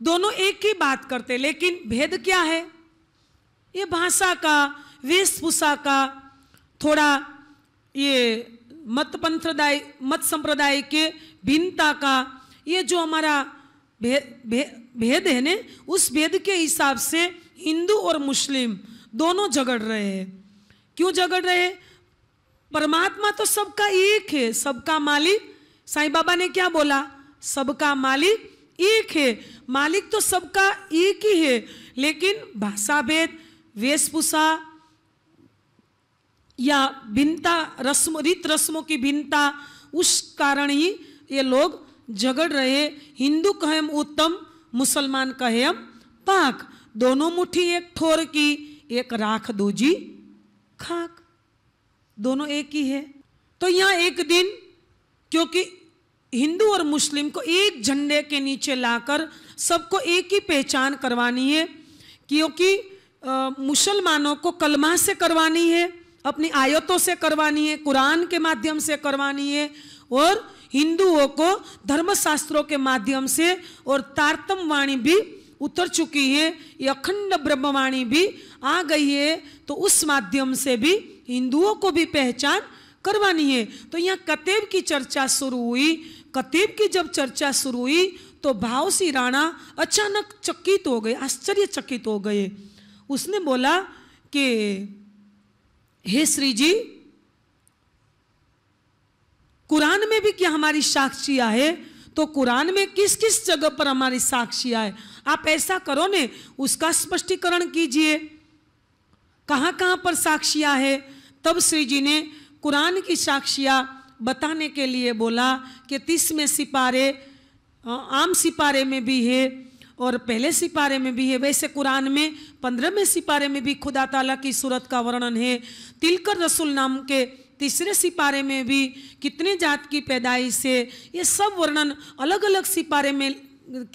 S1: दोनों एक ही बात करते लेकिन भेद क्या है ये भाषा का वेशभूषा का थोड़ा ये मत पंथदाय मत संप्रदाय के भिन्नता का ये जो हमारा भे, भे, भेद है ने उस भेद के हिसाब से हिंदू और मुस्लिम दोनों झगड़ रहे हैं क्यों झगड़ रहे परमात्मा तो सबका एक है सबका मालिक साईं बाबा ने क्या बोला सबका मालिक एक है मालिक तो सबका एक ही है लेकिन भाषा भेद वेशभूषा या भिन्नता रस्म रीत रस्मों की भिन्नता उस कारण ही ये लोग झगड़ रहे हिंदू कहे हम उत्तम मुसलमान कहे हम पाक दोनों मुट्ठी एक ठोर की एक राख दूजी खाक दोनों एक ही है तो यहां एक दिन क्योंकि हिंदू और मुस्लिम को एक झंडे के नीचे लाकर सबको एक ही पहचान करवानी है क्योंकि मुसलमानों को कलमा से करवानी है अपनी आयतों से करवानी है कुरान के माध्यम से करवानी है और हिंदुओं को धर्मशास्त्रों के माध्यम से और तारतम वाणी भी उतर चुकी है ये अखंड ब्रह्मवाणी भी आ गई है तो उस माध्यम से भी हिंदुओं को भी पहचान करवानी है तो यहाँ कतेब की चर्चा शुरू हुई कतेब की जब चर्चा शुरू हुई तो भाव राणा अचानक चकित हो गए आश्चर्यचकित हो गए उसने बोला कि हे श्री जी कुरान में भी क्या हमारी साक्षियाँ है तो कुरान में किस किस जगह पर हमारी साक्षियाँ है आप ऐसा करो ने उसका स्पष्टीकरण कीजिए कहाँ कहाँ पर साक्षियाँ है तब श्री जी ने कुरान की साक्षियाँ बताने के लिए बोला कि तीस में सिपारे आम सिपारे में भी है और पहले सिपारे में भी है वैसे कुरान में पंद्रहवें सिपारे में भी खुदा ताला की सूरत का वर्णन है तिलकर रसूल नाम के तीसरे सिपारे में भी कितने जात की पैदाइश है ये सब वर्णन अलग अलग सिपारे में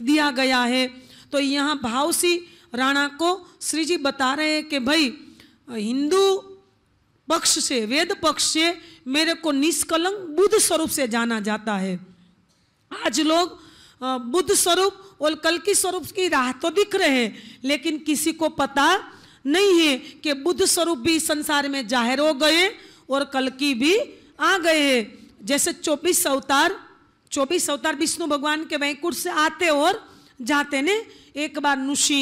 S1: दिया गया है तो यहाँ भावसी राणा को श्री जी बता रहे हैं कि भाई हिंदू पक्ष से वेद पक्ष से मेरे को निष्कलंक बुद्ध स्वरूप से जाना जाता है आज लोग बुद्ध स्वरूप और कल की स्वरूप की राह तो दिख रहे हैं लेकिन किसी को पता नहीं है कि बुद्ध स्वरूप भी संसार में जाहिर हो गए और कलकी भी आ गए जैसे चौबीस अवतार चौबीस अवतार विष्णु भगवान के वैकुंठ से आते और जाते ने एक बार नुषि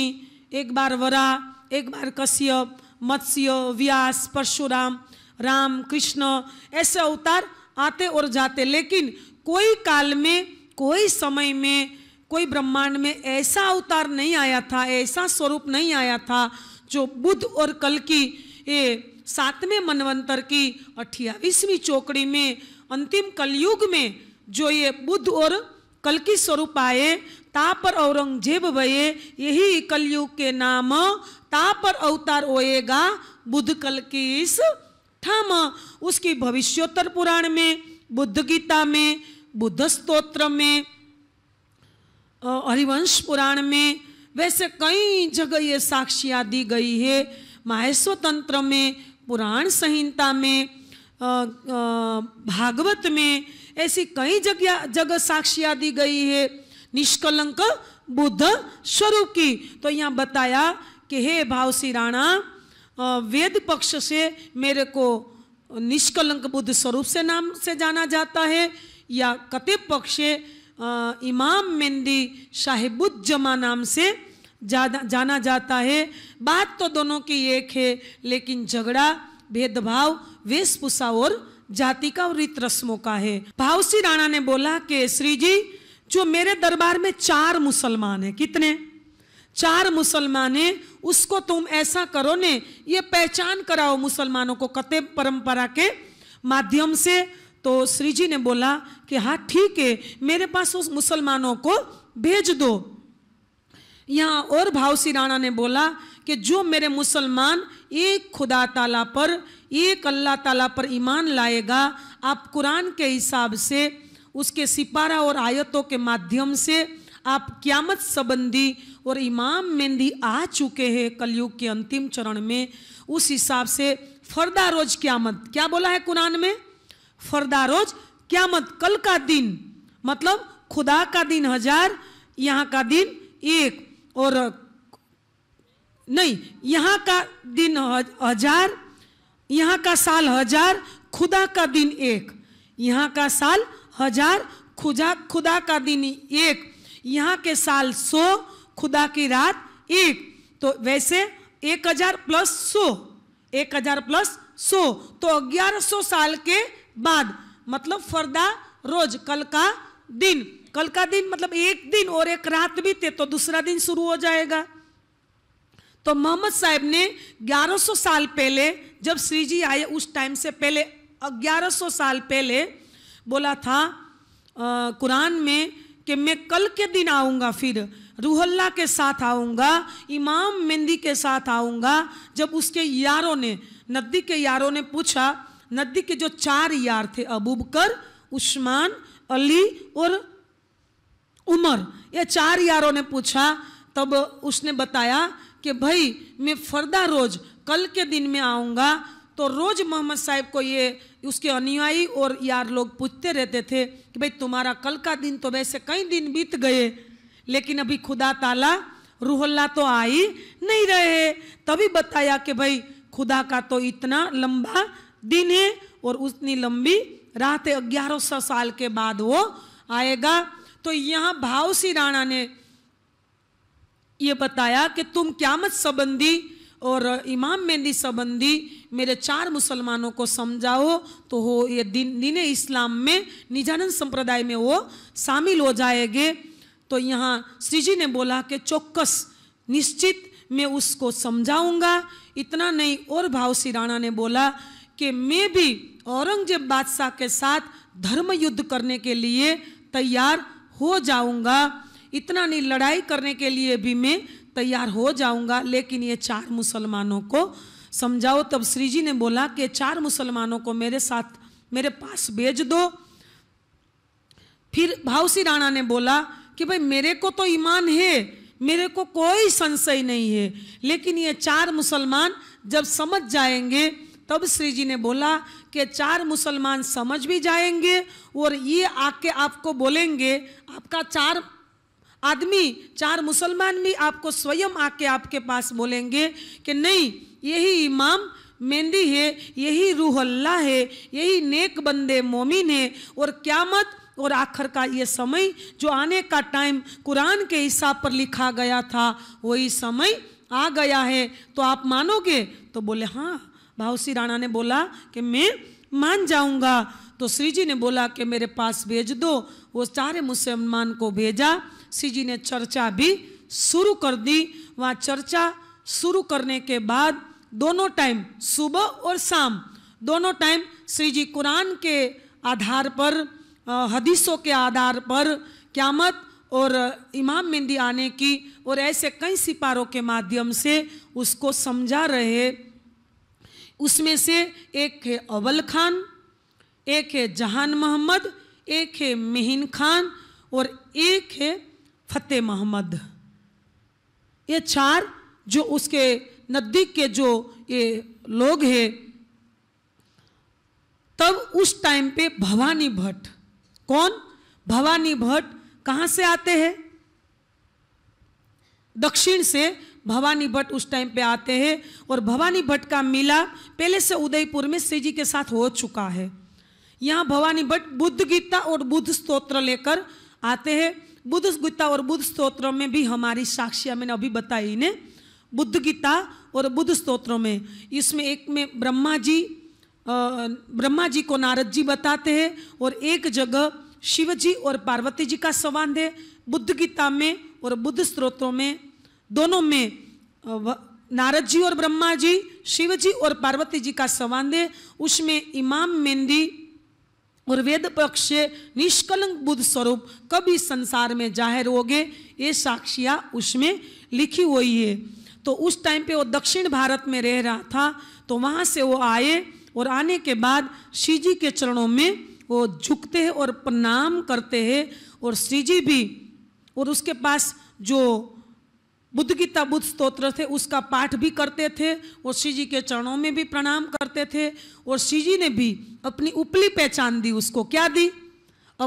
S1: एक बार वरा एक बार कश्यप मत्स्य व्यास परशुराम राम कृष्ण ऐसे अवतार आते और जाते लेकिन कोई काल में कोई समय में कोई ब्रह्मांड में ऐसा अवतार नहीं आया था ऐसा स्वरूप नहीं आया था जो बुद्ध और कल की ये सातवें मनवंतर की अठियावीसवीं चौकड़ी में अंतिम कलयुग में जो ये बुद्ध और कल की स्वरूप आए तापर औरंगजेब भये यही कलयुग के नाम तापर अवतार होएगा बुद्ध कल की इस ठाम उसकी भविष्योत्तर पुराण में बुद्ध गीता में बुद्ध स्तोत्र में हरिवंश पुराण में वैसे कई जगह ये साक्षियाँ दी गई है माहेश्व तंत्र में पुराण संहिता में भागवत में ऐसी कई जगह जगह साक्षियाँ दी गई है निष्कलंक बुद्ध स्वरूप की तो यहाँ बताया कि हे भावसी राणा वेद पक्ष से मेरे को निष्कलंक बुद्ध स्वरूप से नाम से जाना जाता है या कतिप पक्ष इमाम मेहंदी साहिबुद नाम से जाना जाना जाता है बात तो दोनों की एक है लेकिन झगड़ा भेदभाव वेशभूषा और जाति का और रीत रस्मों का है भावसी राणा ने बोला कि श्री जी जो मेरे दरबार में चार मुसलमान हैं कितने चार मुसलमान हैं उसको तुम ऐसा करो ने ये पहचान कराओ मुसलमानों को कते परंपरा के माध्यम से तो श्री जी ने बोला कि हाँ ठीक है मेरे पास उस मुसलमानों को भेज दो यहाँ और भावसी राणा ने बोला कि जो मेरे मुसलमान एक खुदा ताला पर एक अल्लाह ताला पर ईमान लाएगा आप कुरान के हिसाब से उसके सिपारा और आयतों के माध्यम से आप क्यामत संबंधी और इमाम मेहंदी आ चुके हैं कलयुग के अंतिम चरण में उस हिसाब से फरदा रोज क्यामत क्या बोला है कुरान में फरदा रोज क्यामत कल का दिन मतलब खुदा का दिन हजार यहाँ का दिन एक और नहीं यहाँ का दिन हजार यहाँ का साल हजार खुदा का दिन एक यहाँ का साल हजार खुदा खुदा का दिन एक यहाँ के साल सौ खुदा की रात एक तो वैसे एक हजार प्लस सो एक हजार प्लस सो तो ग्यारह सौ साल के बाद मतलब फरदा रोज कल का दिन कल का दिन मतलब एक दिन और एक रात बीते तो दूसरा दिन शुरू हो जाएगा तो मोहम्मद साहब ने 1100 साल पहले जब श्री जी आए उस टाइम से पहले 1100 साल पहले बोला था आ, कुरान में कि मैं कल के दिन आऊँगा फिर रूहल्ला के साथ आऊँगा इमाम मेहंदी के साथ आऊँगा जब उसके यारों ने नदी के यारों ने पूछा नदी के जो चार यार थे अबूबकर उस्मान अली और उमर ये चार यारों ने पूछा तब उसने बताया कि भाई मैं फरदा रोज कल के दिन में आऊँगा तो रोज़ मोहम्मद साहब को ये उसके अनुयायी और यार लोग पूछते रहते थे कि भाई तुम्हारा कल का दिन तो वैसे कई दिन बीत गए लेकिन अभी खुदा ताला रूहल्ला तो आई नहीं रहे तभी बताया कि भाई खुदा का तो इतना लंबा दिन है और उतनी लंबी रात है ग्यारह सौ साल के बाद वो आएगा तो यहां भाव सिंह राणा ने ये बताया कि तुम क्यामत संबंधी और इमाम मेहंदी संबंधी मेरे चार मुसलमानों को समझाओ तो हो ये दिन दिन इस्लाम में निजानंद संप्रदाय में वो शामिल हो जाएंगे तो यहाँ श्री जी ने बोला कि चौकस निश्चित मैं उसको समझाऊंगा इतना नहीं और भाव सिंह राणा ने बोला कि मैं भी औरंगजेब बादशाह के साथ धर्म युद्ध करने के लिए तैयार हो जाऊंगा इतना नहीं लड़ाई करने के लिए भी मैं तैयार हो जाऊंगा लेकिन ये चार मुसलमानों को समझाओ तब श्री जी ने बोला कि चार मुसलमानों को मेरे साथ मेरे पास भेज दो फिर भावसी राणा ने बोला कि भाई मेरे को तो ईमान है मेरे को कोई संशय नहीं है लेकिन ये चार मुसलमान जब समझ जाएंगे तब श्री जी ने बोला के चार मुसलमान समझ भी जाएंगे और ये आके आपको बोलेंगे आपका चार आदमी चार मुसलमान भी आपको स्वयं आके आपके पास बोलेंगे कि नहीं यही इमाम मेहंदी है यही रूहल्ला है यही नेक बंदे मोमिन है और क्यामत और आखिर का ये समय जो आने का टाइम कुरान के हिसाब पर लिखा गया था वही समय आ गया है तो आप मानोगे तो बोले हाँ भावसी राणा ने बोला कि मैं मान जाऊंगा तो श्री जी ने बोला कि मेरे पास भेज दो वो सारे मुसलमान को भेजा श्री जी ने चर्चा भी शुरू कर दी वहाँ चर्चा शुरू करने के बाद दोनों टाइम सुबह और शाम दोनों टाइम श्री जी कुरान के आधार पर हदीसों के आधार पर क्यामत और इमाम मेहंदी आने की और ऐसे कई सिपारों के माध्यम से उसको समझा रहे उसमें से एक है अवल खान एक है जहान मोहम्मद एक है मेहन खान और एक है फतेह मोहम्मद ये चार जो उसके नज़दीक के जो ये लोग हैं तब उस टाइम पे भवानी भट्ट कौन भवानी भट्ट कहाँ से आते हैं दक्षिण से भवानी भट्ट उस टाइम पे आते हैं और भवानी भट्ट का मेला पहले से उदयपुर में श्री जी के साथ हो चुका है यहाँ भवानी भट्ट बुद्ध गीता और बुद्ध स्त्रोत्र लेकर आते हैं बुद्ध गीता और बुद्ध स्त्रोत्र में भी हमारी साक्षियाँ मैंने अभी बताई इन्हें बुद्ध गीता और बुद्ध स्त्रोत्रों में इसमें एक में ब्रह्मा जी ब्रह्मा जी को नारद जी बताते हैं और एक जगह शिव जी और पार्वती जी का संबंध है बुद्ध गीता में और बुद्ध स्त्रोत्रों में दोनों में नारद जी और ब्रह्मा जी शिव जी और पार्वती जी का संवाद है उसमें इमाम मेहंदी और वेद पक्ष निष्कलंक बुद्ध स्वरूप कभी संसार में जाहिर हो गए ये साक्षियाँ उसमें लिखी हुई है तो उस टाइम पे वो दक्षिण भारत में रह रहा था तो वहाँ से वो आए और आने के बाद श्री जी के चरणों में वो झुकते हैं और प्रणाम करते हैं और श्री जी भी और उसके पास जो बुद्ध गीता बुद्ध स्त्रोत्र थे उसका पाठ भी करते थे और श्री जी के चरणों में भी प्रणाम करते थे और श्री जी ने भी अपनी उपली पहचान दी उसको क्या दी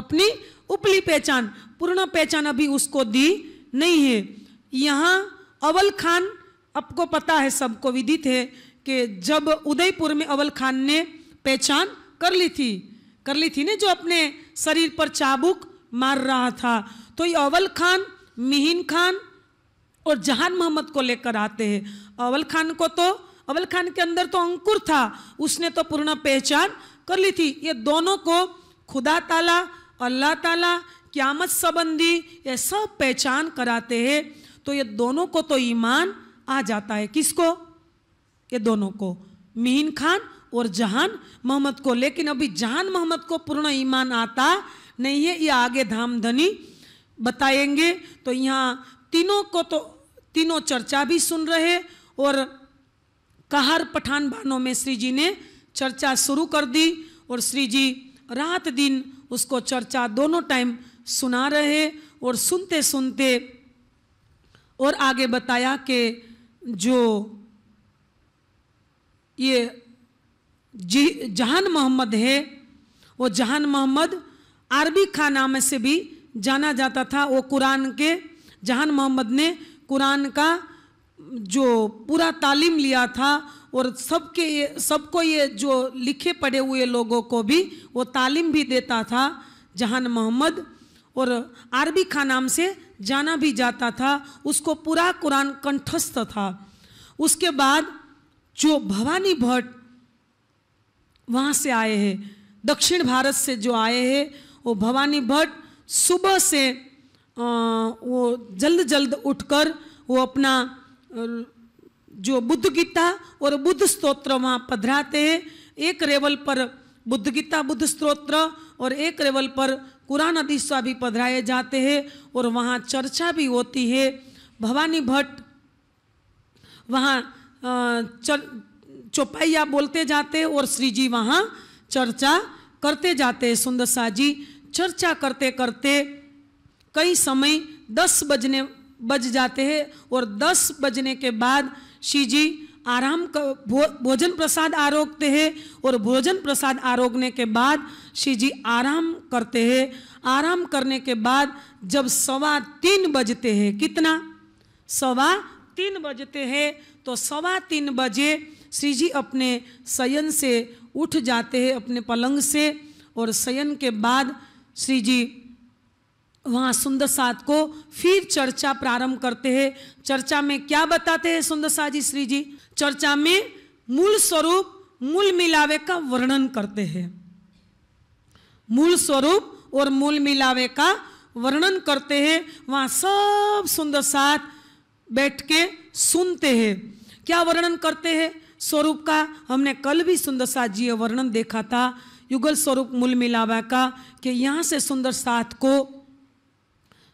S1: अपनी उपली पहचान पूर्ण पहचान अभी उसको दी नहीं है यहाँ अवल खान आपको पता है सबको विदित है कि जब उदयपुर में अवल खान ने पहचान कर ली थी कर ली थी ना जो अपने शरीर पर चाबुक मार रहा था तो ये अवल खान मिहिन खान और जहान मोहम्मद को लेकर आते हैं अवल खान को तो अवल खान के अंदर तो अंकुर था उसने तो पूर्ण पहचान कर ली थी ये दोनों को खुदा ताला अल्लाह ताला क्यामत संबंधी ये सब पहचान कराते हैं तो ये दोनों को तो ईमान आ जाता है किसको ये दोनों को मीन खान और जहान मोहम्मद को लेकिन अभी जहान मोहम्मद को पूर्ण ईमान आता नहीं है ये आगे धाम धनी बताएंगे तो यहाँ तीनों को तो तीनों चर्चा भी सुन रहे और कहर पठान बानों में श्री जी ने चर्चा शुरू कर दी और श्री जी रात दिन उसको चर्चा दोनों टाइम सुना रहे और सुनते सुनते और आगे बताया कि जो ये जहान मोहम्मद है वो जहान मोहम्मद आरबी खाना नाम से भी जाना जाता था वो कुरान के जहान मोहम्मद ने कुरान का जो पूरा तालीम लिया था और सबके ये सबको ये जो लिखे पढ़े हुए लोगों को भी वो तालीम भी देता था जहान मोहम्मद और आरबी खा नाम से जाना भी जाता था उसको पूरा कुरान कंठस्थ था उसके बाद जो भवानी भट्ट वहाँ से आए हैं दक्षिण भारत से जो आए हैं वो भवानी भट्ट सुबह से वो जल्द जल्द उठकर वो अपना जो बुद्ध गीता और बुद्ध स्त्रोत्र वहाँ पधराते हैं एक रेवल पर बुद्ध गीता बुद्ध स्त्रोत्र और एक रेवल पर कुरान अदीसा भी पधराए जाते हैं और वहाँ चर्चा भी होती है भवानी भट्ट वहाँ चर चौपाइया बोलते जाते और श्री जी वहाँ चर्चा करते जाते सुंदर शाह जी चर्चा करते करते कई समय दस बजने बज जाते हैं और दस बजने के बाद श्री जी आराम का भो, भोजन प्रसाद आरोगते हैं और भोजन प्रसाद आरोगने के बाद श्री जी आराम करते हैं आराम करने के बाद जब सवा तीन बजते हैं कितना सवा तीन बजते हैं तो सवा तीन बजे श्री जी अपने शयन से उठ जाते हैं अपने पलंग से और शयन के बाद श्री जी वहाँ सुंदर सात को फिर चर्चा प्रारंभ करते हैं चर्चा में क्या बताते हैं सुंदर सा जी श्री जी चर्चा में मूल स्वरूप मूल मिलावे का वर्णन करते हैं मूल स्वरूप और मूल मिलावे का वर्णन करते हैं वहाँ सब सुंदर साथ बैठ के सुनते हैं क्या वर्णन करते हैं स्वरूप का हमने कल भी सुंदर साथ जी वर्णन देखा था युगल स्वरूप मूल मिलावा का कि यहाँ से सुंदर साथ को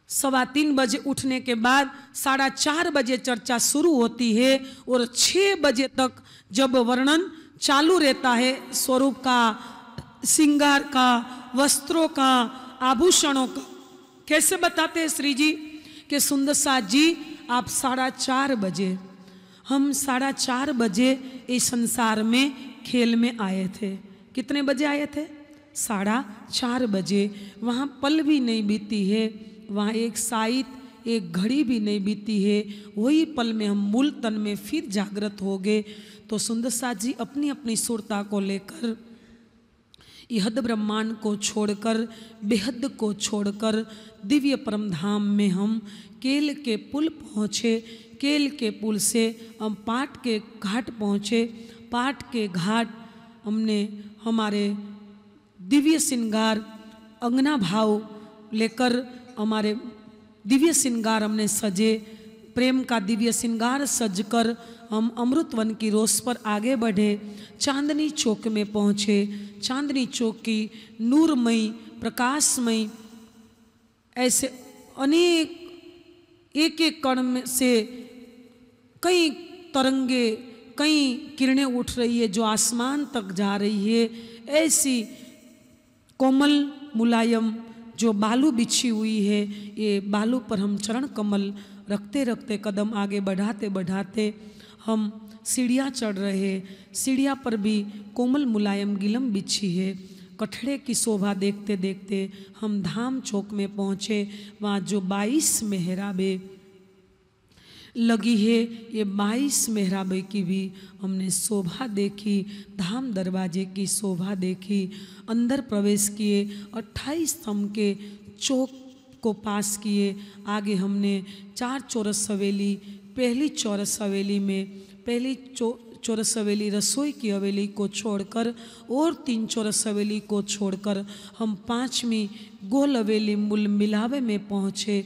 S1: सवा तीन बजे उठने के बाद साढ़ा चार बजे चर्चा शुरू होती है और छः बजे तक जब वर्णन चालू रहता है स्वरूप का सिंगार का वस्त्रों का आभूषणों का कैसे बताते हैं श्री जी कि सुंदर साथ जी आप साढ़ा चार बजे हम साढ़ा चार बजे इस संसार में खेल में आए थे कितने बजे आए थे साढ़ा चार बजे वहाँ पल भी नहीं बीती है वहाँ एक साइत एक घड़ी भी नहीं बीती है वही पल में हम मूल तन में फिर जागृत हो गए तो सुंदर सा जी अपनी अपनी सुरता को लेकर यहद ब्रह्मांड को छोड़कर बेहद को छोड़कर दिव्य परमधाम में हम केल के पुल पहुँचे केल के पुल से हम पाट के घाट पहुँचे पाट के घाट हमने हमारे दिव्य श्रृंगार अंगना भाव लेकर हमारे दिव्य श्रृंगार हमने सजे प्रेम का दिव्य श्रृंगार सज कर हम अमृत वन की रोस पर आगे बढ़े चांदनी चौक में पहुँचे चांदनी चौक की नूरमयी प्रकाशमयी ऐसे अनेक एक एक कण में से कई तरंगे कई किरणें उठ रही है जो आसमान तक जा रही है ऐसी कोमल मुलायम जो बालू बिछी हुई है ये बालू पर हम चरण कमल रखते रखते कदम आगे बढ़ाते बढ़ाते हम सीढ़ियाँ चढ़ रहे सीढ़ियाँ पर भी कोमल मुलायम गिलम बिछी है कठड़े की शोभा देखते देखते हम धाम चौक में पहुँचे वहाँ जो बाईस मेहराबे लगी है ये बाईस मेहराबे की भी हमने शोभा देखी धाम दरवाजे की शोभा देखी अंदर प्रवेश किए अट्ठाईस स्तंभ के चौक को पास किए आगे हमने चार चौरस हवेली पहली चौरस हवेली में पहली चौ चौरस हवेली रसोई की हवेली को छोड़कर और तीन चौरस हवेली को छोड़कर हम पाँचवीं गोल हवेली मूल मिलावे में पहुँचे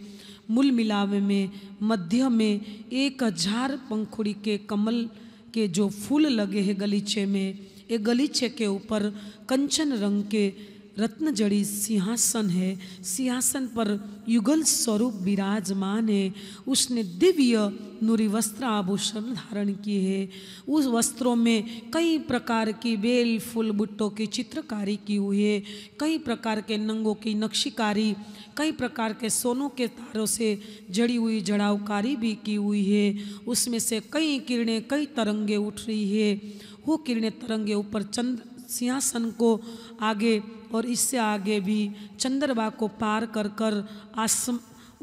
S1: मूल मिलावे में मध्य में एक हजार पंखुड़ी के कमल के जो फूल लगे हैं गलीचे में ये गलीचे के ऊपर कंचन रंग के रत्न जड़ी सिंहासन है सिंहासन पर युगल स्वरूप विराजमान है उसने दिव्य नूरी वस्त्र आभूषण धारण किए है उस वस्त्रों में कई प्रकार की बेल फूल बुट्टों की चित्रकारी की हुई है कई प्रकार के नंगों की नक्शीकारी कई प्रकार के सोनों के तारों से जड़ी हुई जड़ावकारी भी की हुई है उसमें से कई किरणें कई तरंगे उठ रही है वो किरणें तरंगे ऊपर चंद्र सिंहासन को आगे और इससे आगे भी चंद्रमा को पार कर कर आसम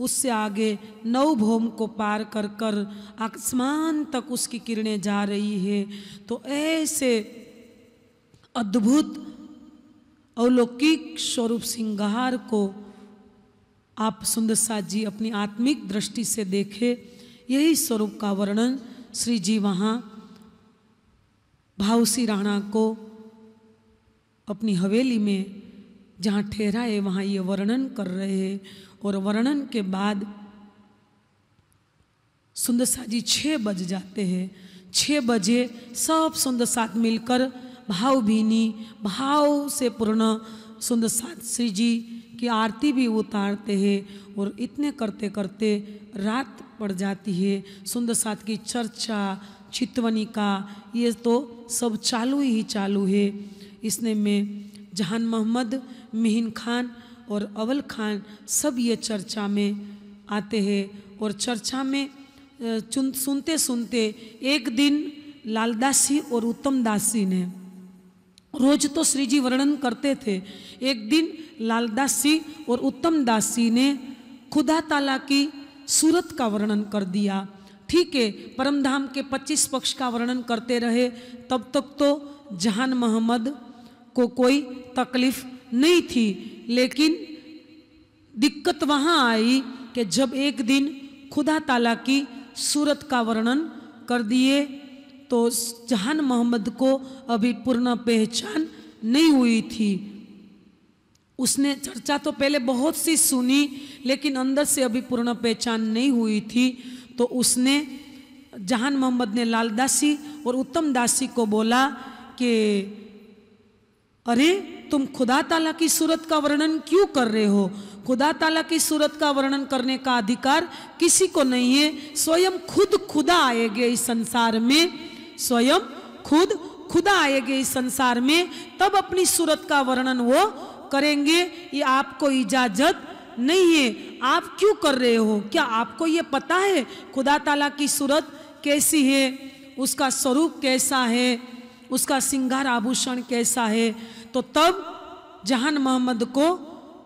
S1: उससे आगे नवभौम को पार कर कर आसमान तक उसकी किरणें जा रही है तो ऐसे अद्भुत अलौकिक स्वरूप श्रृंगार को आप सुंदर जी अपनी आत्मिक दृष्टि से देखे यही स्वरूप का वर्णन श्री जी वहाँ भावसी राणा को अपनी हवेली में जहाँ ठहरा है वहाँ ये वर्णन कर रहे हैं और वर्णन के बाद सुंदर सा जी छः बज जाते हैं छः बजे सब सुंदर साथ मिलकर भावभीनी भाव से पूर्ण सुंदर सात श्री जी की आरती भी उतारते हैं और इतने करते करते रात पड़ जाती है सुंदर साथ की चर्चा चितवनी का ये तो सब चालू ही चालू है इसने में जहान मोहम्मद मिहिन खान और अवल खान सब ये चर्चा में आते हैं और चर्चा में चुन सुनते सुनते एक दिन लालदासी और उत्तम दासी ने रोज तो श्री जी वर्णन करते थे एक दिन लालदास जी और उत्तम दास जी ने खुदा ताला की सूरत का वर्णन कर दिया ठीक है परमधाम के 25 पक्ष का वर्णन करते रहे तब तक तो जहान मोहम्मद को कोई तकलीफ नहीं थी लेकिन दिक्कत वहाँ आई कि जब एक दिन खुदा ताला की सूरत का वर्णन कर दिए तो जहान मोहम्मद को अभी पूर्ण पहचान नहीं हुई थी उसने चर्चा तो पहले बहुत सी सुनी लेकिन अंदर से अभी पूर्ण पहचान नहीं हुई थी तो उसने जहान मोहम्मद ने लालदासी और उत्तम दासी को बोला कि अरे तुम खुदा ताला की सूरत का वर्णन क्यों कर रहे हो खुदा ताला की सूरत का वर्णन करने का अधिकार किसी को नहीं है स्वयं खुद खुदा आएंगे इस संसार में स्वयं खुद खुदा आएंगे इस संसार में तब अपनी सूरत का वर्णन वो करेंगे ये आपको इजाज़त नहीं है आप क्यों कर रहे हो क्या आपको ये पता है खुदा ताला की सूरत कैसी है उसका स्वरूप कैसा है उसका सिंगार आभूषण कैसा है तो तब जहान मोहम्मद को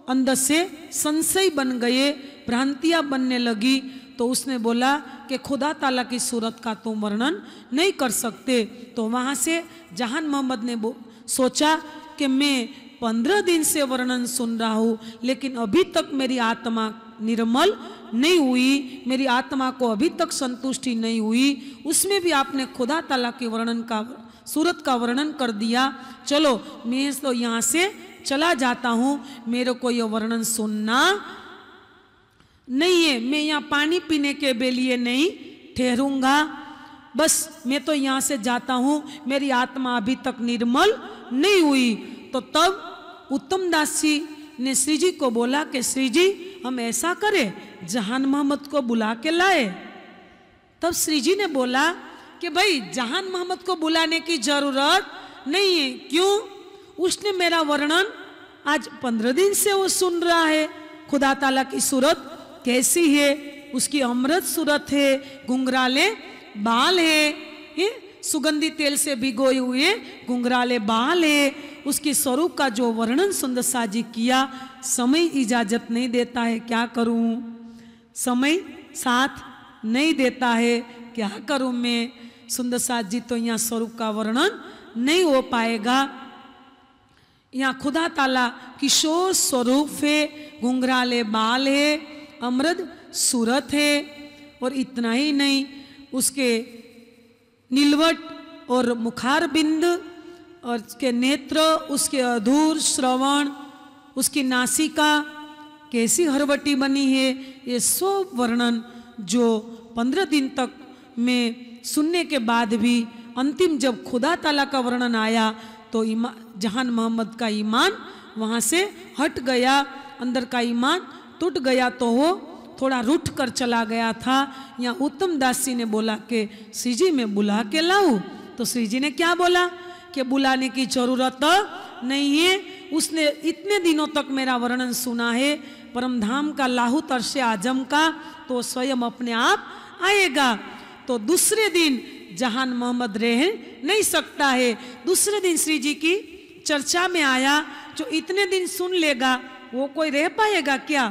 S1: अंदर से संशय बन गए भ्रांतियाँ बनने लगी तो उसने बोला कि खुदा ताला की सूरत का तुम वर्णन नहीं कर सकते तो वहाँ से जहान मोहम्मद ने सोचा कि मैं पंद्रह दिन से वर्णन सुन रहा हूँ लेकिन अभी तक मेरी आत्मा निर्मल नहीं हुई मेरी आत्मा को अभी तक संतुष्टि नहीं हुई उसमें भी आपने खुदा तला के वर्णन का सूरत का वर्णन कर दिया चलो मैं तो यहाँ से चला जाता हूँ मेरे को यह वर्णन सुनना नहीं है मैं यहाँ पानी पीने के लिए नहीं ठहरूंगा बस मैं तो यहाँ से जाता हूँ मेरी आत्मा अभी तक निर्मल नहीं हुई तो तब उत्तम दास जी ने श्री जी को बोला कि श्री जी हम ऐसा करें जहान मोहम्मद को बुला के लाए तब श्री जी ने बोला कि भाई जहान मोहम्मद को बुलाने की जरूरत नहीं है क्यों उसने मेरा वर्णन आज पंद्रह दिन से वो सुन रहा है खुदा ताला की सूरत कैसी है उसकी अमृत सूरत है घुंघराले बाल है, है? सुगंधी तेल से भिगोए हुए घुंघराले बाल है उसके स्वरूप का जो वर्णन सुंदर शाह जी किया समय इजाजत नहीं देता है क्या करूं समय साथ नहीं देता है क्या करूं मैं सुंदर शाह जी तो यहाँ स्वरूप का वर्णन नहीं हो पाएगा यहाँ खुदा ताला किशोर स्वरूप है घुंघराले बाल है अमृत सूरत है और इतना ही नहीं उसके नीलवट और मुखार बिंद और उसके नेत्र उसके अधूर श्रवण उसकी नासिका कैसी हरवटी बनी है ये सब वर्णन जो पंद्रह दिन तक में सुनने के बाद भी अंतिम जब खुदा ताला का वर्णन आया तो ईमा जहान मोहम्मद का ईमान वहाँ से हट गया अंदर का ईमान टूट गया तो वो थोड़ा रूठ कर चला गया था या उत्तम दासी ने बोला कि श्री जी मैं बुला के लाऊ तो श्री जी ने क्या बोला के बुलाने की जरूरत नहीं है उसने इतने दिनों तक मेरा वर्णन सुना है परम धाम का लाहू तरश आजम का तो स्वयं अपने आप आएगा तो दूसरे दिन जहान मोहम्मद रह नहीं सकता है दूसरे दिन श्री जी की चर्चा में आया जो इतने दिन सुन लेगा वो कोई रह पाएगा क्या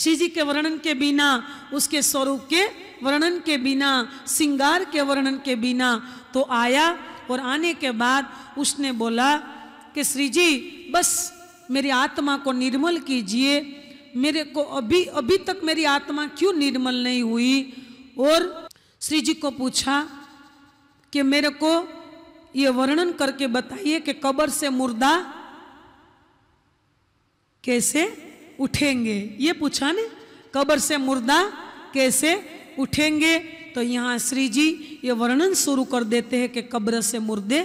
S1: श्री जी के वर्णन के बिना उसके स्वरूप के वर्णन के बिना श्रृंगार के वर्णन के बिना तो आया और आने के बाद उसने बोला कि श्री जी बस मेरी आत्मा को निर्मल कीजिए मेरे को अभी अभी तक मेरी आत्मा क्यों निर्मल नहीं हुई और श्री जी को पूछा कि मेरे को ये वर्णन करके बताइए कि कब्र से मुर्दा कैसे उठेंगे ये पूछा ने कब्र से मुर्दा कैसे उठेंगे तो यहाँ श्री जी ये वर्णन शुरू कर देते हैं कि कब्र से मुर्दे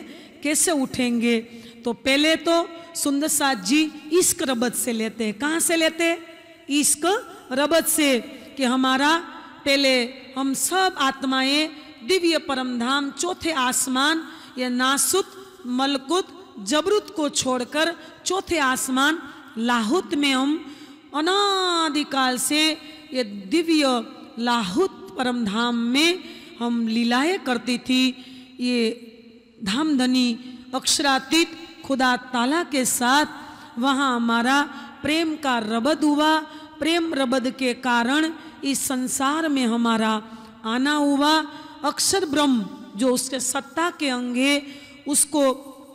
S1: कैसे उठेंगे तो पहले तो सुंदर सात जी इश्क रबत से लेते हैं कहाँ से लेते हैं इश्क रबत से कि हमारा पहले हम सब आत्माएं दिव्य परमधाम चौथे आसमान ये नासुत मलकुत जबरुत को छोड़कर चौथे आसमान लाहुत में हम अनादिकाल से ये दिव्य लाहुत परम धाम में हम लीलाएं करती थी ये धाम धनी अक्षरातीत खुदा ताला के साथ वहाँ हमारा प्रेम का रबद हुआ प्रेम रबद के कारण इस संसार में हमारा आना हुआ अक्षर ब्रह्म जो उसके सत्ता के अंग है उसको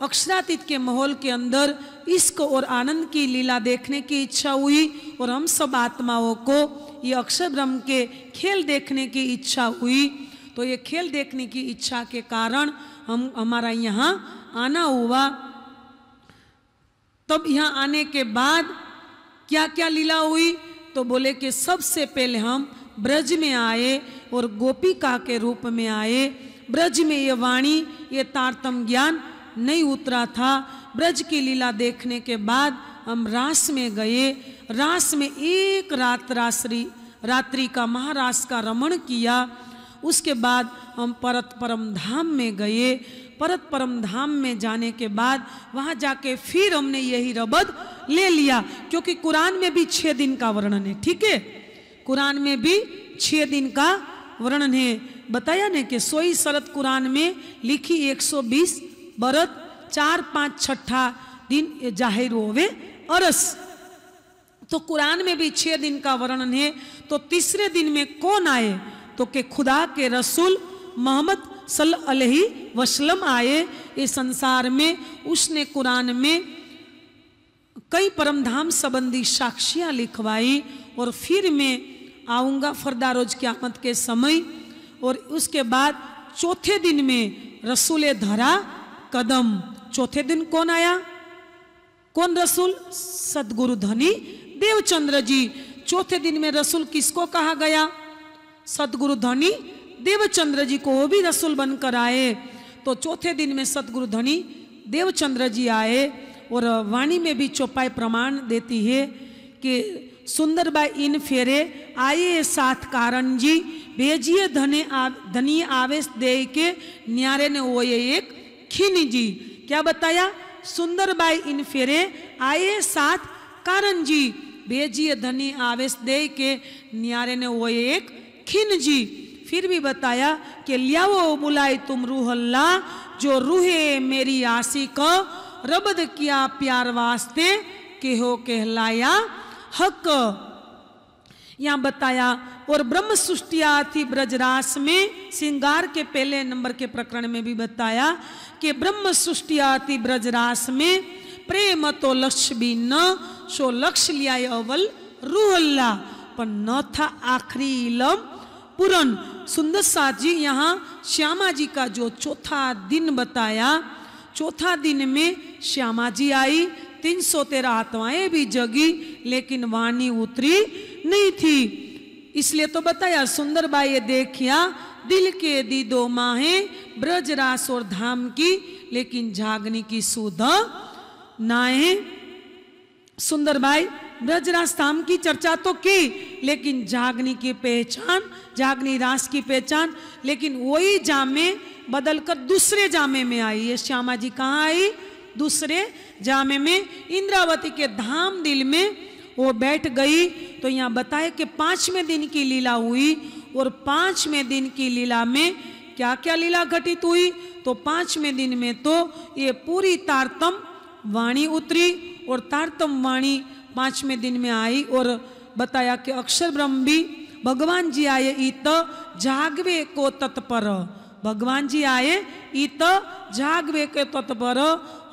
S1: अक्षरातीत के माहौल के अंदर इश्क और आनंद की लीला देखने की इच्छा हुई और हम सब आत्माओं को ये अक्षर ब्रह्म के खेल देखने की इच्छा हुई तो ये खेल देखने की इच्छा के कारण हम हमारा यहाँ आना हुआ तब यहाँ आने के बाद क्या क्या लीला हुई तो बोले कि सबसे पहले हम ब्रज में आए और गोपिका के रूप में आए ब्रज में ये वाणी ये तारतम ज्ञान नहीं उतरा था ब्रज की लीला देखने के बाद हम रास में गए रास में एक रात रात्रि रात्रि का महारास का रमण किया उसके बाद हम परत परम धाम में गए परत परम धाम में जाने के बाद वहाँ जाके फिर हमने यही रबद ले लिया क्योंकि कुरान में भी छः दिन का वर्णन है ठीक है कुरान में भी छः दिन का वर्णन है बताया न कि सोई शरत कुरान में लिखी 120 बरत चार पाँच छठा दिन जाहिर होवे अरस तो कुरान में भी छह दिन का वर्णन है तो तीसरे दिन में कौन आए तो के खुदा के रसूल मोहम्मद सल अलही वसलम आए इस संसार में उसने कुरान में कई परमधाम संबंधी साक्षियाँ लिखवाई और फिर मैं आऊँगा फरदा रोज क्यामत के समय और उसके बाद चौथे दिन में रसूल धरा कदम चौथे दिन कौन आया कौन रसूल सदगुरु धनी देवचंद्र जी चौथे दिन में रसूल किसको कहा गया सदगुरु धनी देवचंद्र जी को वो भी रसूल बनकर आए तो चौथे दिन में सदगुरु धनी देवचंद्र जी आए और वाणी में भी चौपाई प्रमाण देती है कि सुंदर बाई इन फेरे आए साथ कारण जी भेजिए धने आ धनी आवेश दे के न्यारे ने वो ये एक खिन जी क्या बताया सुंदर बाई इन फेरे आए साथ कारण जी भेजिए धनी आवेश दे के न्यारे ने वो एक खिन जी फिर भी बताया कि लियाओ बुलाई तुम रूहल्ला जो रूहे मेरी आसी को रबद किया प्यार वास्ते के हो कहलाया हक यहाँ बताया और ब्रह्म सृष्टि आती ब्रजरास में सिंगार के पहले नंबर के प्रकरण में भी बताया कि ब्रह्म सृष्टि आती ब्रजरास में प्रेम तो लक्ष्य भी न सो लक्ष्य लिया अवल रूहल्ला पर न था आखिरी इलम पुरन सुंदर सा जी यहाँ श्यामा जी का जो चौथा दिन बताया चौथा दिन में श्यामा जी आई तीन सौ तेरह आत्माएं भी जगी लेकिन वाणी उतरी नहीं थी इसलिए तो बताया सुंदर बाई ये देखिया दिल के दी दो माहे ब्रज रास और धाम की लेकिन जागनी की सुध नाए सुंदर बाई ब्रजरास धाम की चर्चा तो की लेकिन जागनी की पहचान जागनी रास की पहचान लेकिन वही जामे बदलकर दूसरे जामे में आई ये श्यामा जी कहाँ आई दूसरे जामे में इंद्रावती के धाम दिल में वो बैठ गई तो यहाँ बताए कि पाँचवें दिन की लीला हुई और पाँचवें दिन की लीला में क्या क्या लीला घटित हुई तो पाँचवें दिन में तो ये पूरी तारतम वाणी उतरी और तारतम वाणी पाँचवें दिन में आई और बताया कि अक्षर ब्रह्म भी भगवान जी आए इत जागवे को तत्पर भगवान जी आए इत जागवे के तत्पर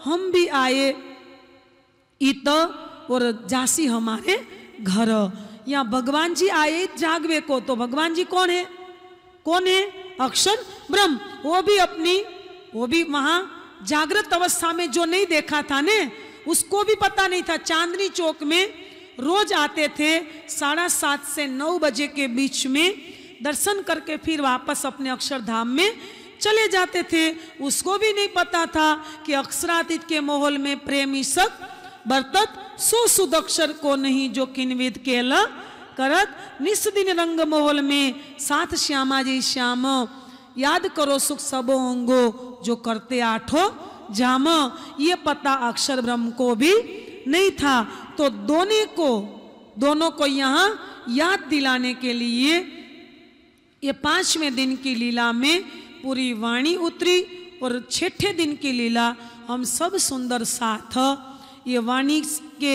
S1: हम भी आए इत और जासी हमारे घर यहाँ भगवान जी आए जागवे को तो भगवान जी कौन है कौन है अक्षर ब्रह्म वो भी अपनी वो भी वहां जागृत अवस्था में जो नहीं देखा था ने उसको भी पता नहीं था चांदनी चौक में रोज आते थे साढ़ा सात से नौ बजे के बीच में दर्शन करके फिर वापस अपने अक्षरधाम में चले जाते थे उसको भी नहीं पता था कि अक्षरातीत के माहौल में प्रेमी सक बरतत सो सुदक्षर को नहीं जो किनविद केला करत निस्दिन रंग मोहल में साथ श्यामा जी श्याम याद करो सुख सबो अंगो जो करते आठो जाम ये पता अक्षर ब्रह्म को भी नहीं था तो दोनों को दोनों को यहाँ याद दिलाने के लिए ये पांचवें दिन की लीला में पूरी वाणी उतरी और छठे दिन की लीला हम सब सुंदर साथ ये वाणी के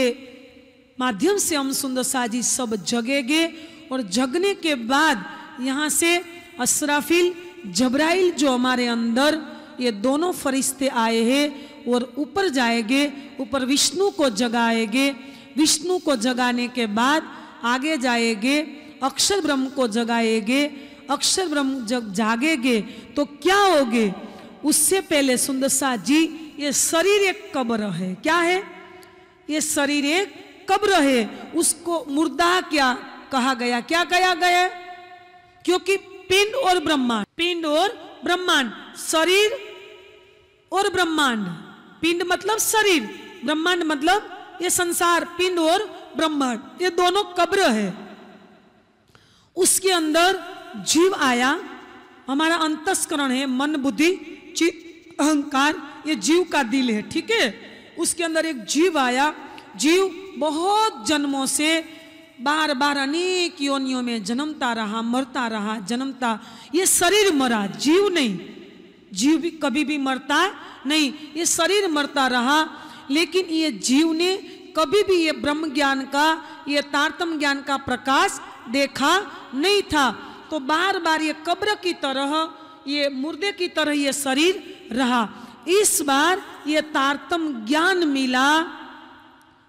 S1: माध्यम से हम सुंदर साजी सब जगेंगे और जगने के बाद यहाँ से असराफिल जबराइल जो हमारे अंदर ये दोनों फरिश्ते आए हैं और ऊपर जाएंगे ऊपर विष्णु को जगाएंगे विष्णु को जगाने के बाद आगे जाएंगे अक्षर ब्रह्म को जगाएंगे अक्षर ब्रह्म जब जागेंगे तो क्या होगे उससे पहले सुंदर साह जी ये शरीर एक कब्र है क्या है ये शरीर एक कब्र है उसको मुर्दा क्या कहा गया क्या कहा गया क्योंकि पिंड और ब्रह्मांड पिंड और ब्रह्मांड शरीर और ब्रह्मांड पिंड मतलब शरीर ब्रह्मांड मतलब ये संसार पिंड और ब्रह्मांड ये दोनों कब्र है उसके अंदर जीव आया हमारा अंतस्करण है मन बुद्धि चित अहंकार ये जीव का दिल है ठीक है उसके अंदर एक जीव आया जीव बहुत जन्मों से बार बार अनेक योनियों में जन्मता रहा मरता रहा जन्मता ये शरीर मरा जीव नहीं जीव भी कभी भी मरता नहीं ये शरीर मरता रहा लेकिन ये जीव ने कभी भी ये ब्रह्म ज्ञान का ये तारतम ज्ञान का प्रकाश देखा नहीं था तो बार बार ये कब्र की तरह ये मुर्दे की तरह ये शरीर रहा इस बार ये तारतम ज्ञान मिला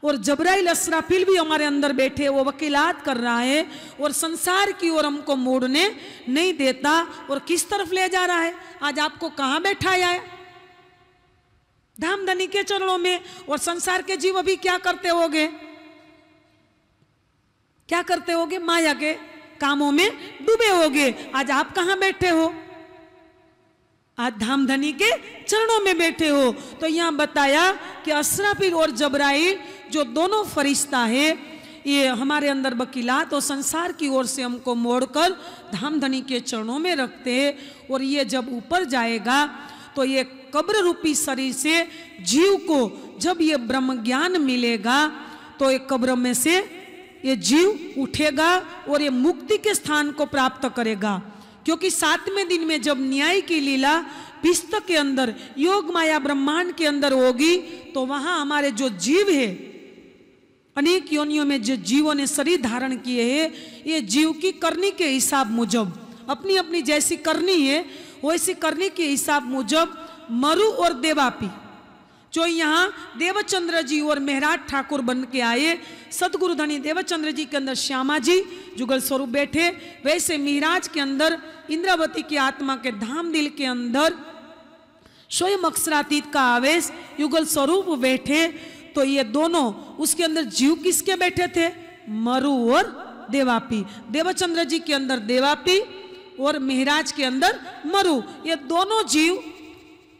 S1: और जबराइल असराफिल भी हमारे अंदर बैठे वो वकीलात कर रहा है और संसार की ओर हमको मोड़ने नहीं देता और किस तरफ ले जा रहा है आज आपको कहां बैठाया है धामधनी के चरणों में और संसार के जीव अभी क्या करते होगे क्या करते होगे माया के कामों में डूबे होगे आज आप कहां बैठे हो आज धाम धनी के चरणों में बैठे हो तो यहाँ बताया कि असराफिल और जबराइल जो दोनों फरिश्ता है ये हमारे अंदर वकीलात और संसार की ओर से हमको मोड़कर धामधनी के चरणों में रखते हैं और ये जब ऊपर जाएगा तो ये कब्र रूपी शरीर से जीव को जब ये ब्रह्म ज्ञान मिलेगा तो ये कब्र में से ये जीव उठेगा और ये मुक्ति के स्थान को प्राप्त करेगा क्योंकि सातवें दिन में जब न्याय की लीला पिस्त के अंदर योग माया ब्रह्मांड के अंदर होगी तो वहां हमारे जो जीव है अनेक योनियों में जो जीवों ने शरीर धारण किए हैं ये जीव की करनी के हिसाब मुजब अपनी अपनी जैसी करनी है वैसी करनी के हिसाब मुजब मरु और देवापी जो यहाँ देवचंद्र जी और मेहराज ठाकुर बन के आए सदगुरु धनी देवचंद्र जी के अंदर श्यामा जी जुगल स्वरूप बैठे वैसे मिहराज के अंदर इंद्रावती की आत्मा के धाम दिल के अंदर स्वयं अक्षरातीत का आवेश युगल स्वरूप बैठे तो ये दोनों उसके अंदर जीव किसके बैठे थे मरु और देवापी देवचंद्र जी के अंदर देवापी और मिहराज के अंदर मरु ये दोनों जीव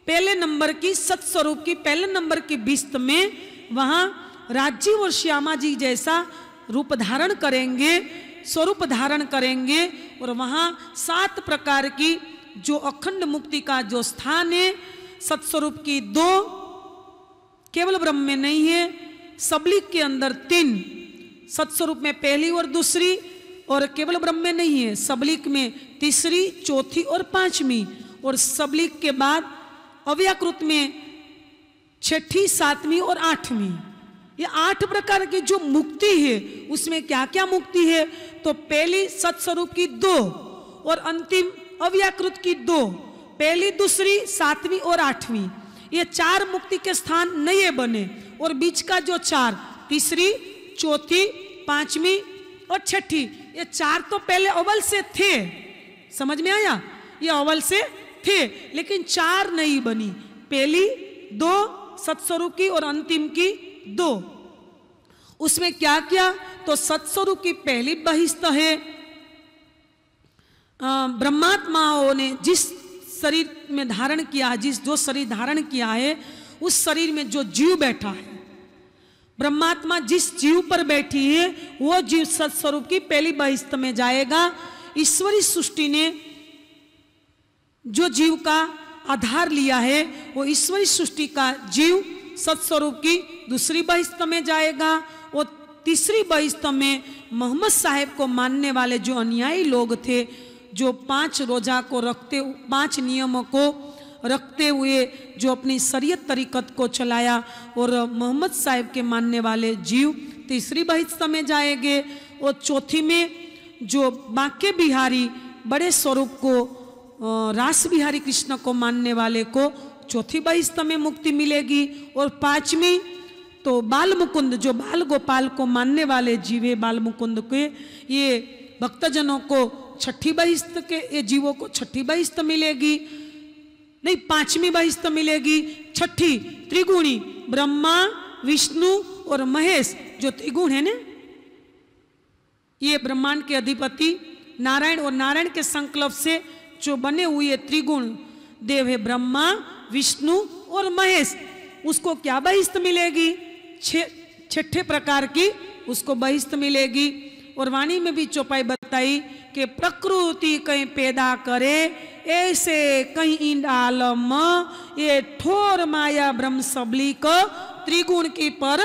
S1: पहले नंबर की सत्स्वरूप की पहले नंबर की बिस्त में वहां राजीव और श्यामा जी जैसा रूप धारण करेंगे स्वरूप धारण करेंगे और वहां सात प्रकार की जो अखंड मुक्ति का जो स्थान है सत्स्वरूप की दो केवल ब्रह्म में नहीं है सबलिक के अंदर तीन सत्स्वरूप में पहली और दूसरी और केवल ब्रह्म में नहीं है सबलिक में तीसरी चौथी और पांचवी और सबलिक के बाद अव्याकृत में छठी सातवीं और आठवीं ये आठ प्रकार की जो मुक्ति है उसमें क्या क्या मुक्ति है तो पहली सत्स्वरूप की दो और अंतिम अव्याकृत की दो पहली दूसरी सातवीं और आठवीं ये चार मुक्ति के स्थान नए बने और बीच का जो चार तीसरी चौथी पांचवी और छठी ये चार तो पहले अवल से थे समझ में आया ये अवल से थे लेकिन चार नहीं बनी पहली दो सत्स्वरूप की और अंतिम की दो उसमें क्या किया तो सत्स्वरूप की पहली बहिस्त है ब्रह्मात्माओं ने जिस शरीर में धारण किया जिस जो शरीर धारण किया है उस शरीर में जो जीव बैठा है ब्रह्मात्मा जिस जीव पर बैठी है वो जीव सत्स्वरूप की पहली बहिस्त में जाएगा ईश्वरी सृष्टि ने जो जीव का आधार लिया है वो ईश्वरी सृष्टि का जीव सत्स्वरूप की दूसरी बहिस्त में जाएगा और तीसरी बहिस्त में मोहम्मद साहेब को मानने वाले जो अनुयायी लोग थे जो पांच रोजा को रखते पांच नियमों को रखते हुए जो अपनी शरीयत तरीकत को चलाया और मोहम्मद साहेब के मानने वाले जीव तीसरी बहिस्त में जाएंगे और चौथी में जो बाके बिहारी बड़े स्वरूप को रास बिहारी कृष्ण को मानने वाले को चौथी बहिस्त में मुक्ति मिलेगी और पांचवी तो बाल मुकुंद जो बाल गोपाल को मानने वाले जीवे बाल मुकुंद के ये भक्तजनों को छठी बहिस्त के ये जीवों को छठी बहिस्त मिलेगी नहीं पांचवी बहिस्त मिलेगी छठी त्रिगुणी ब्रह्मा विष्णु और महेश जो त्रिगुण है ना ये ब्रह्मांड के अधिपति नारायण और नारायण के संकल्प से जो बने हुए त्रिगुण देव है ब्रह्मा विष्णु और महेश उसको क्या बहिस्त मिलेगी छठे प्रकार की उसको बहिस्त मिलेगी और वाणी में भी चौपाई बताई कि प्रकृति कहीं पैदा करे ऐसे कहीं इन आलम ये ठोर माया ब्रह्म सबलिक त्रिगुण की पर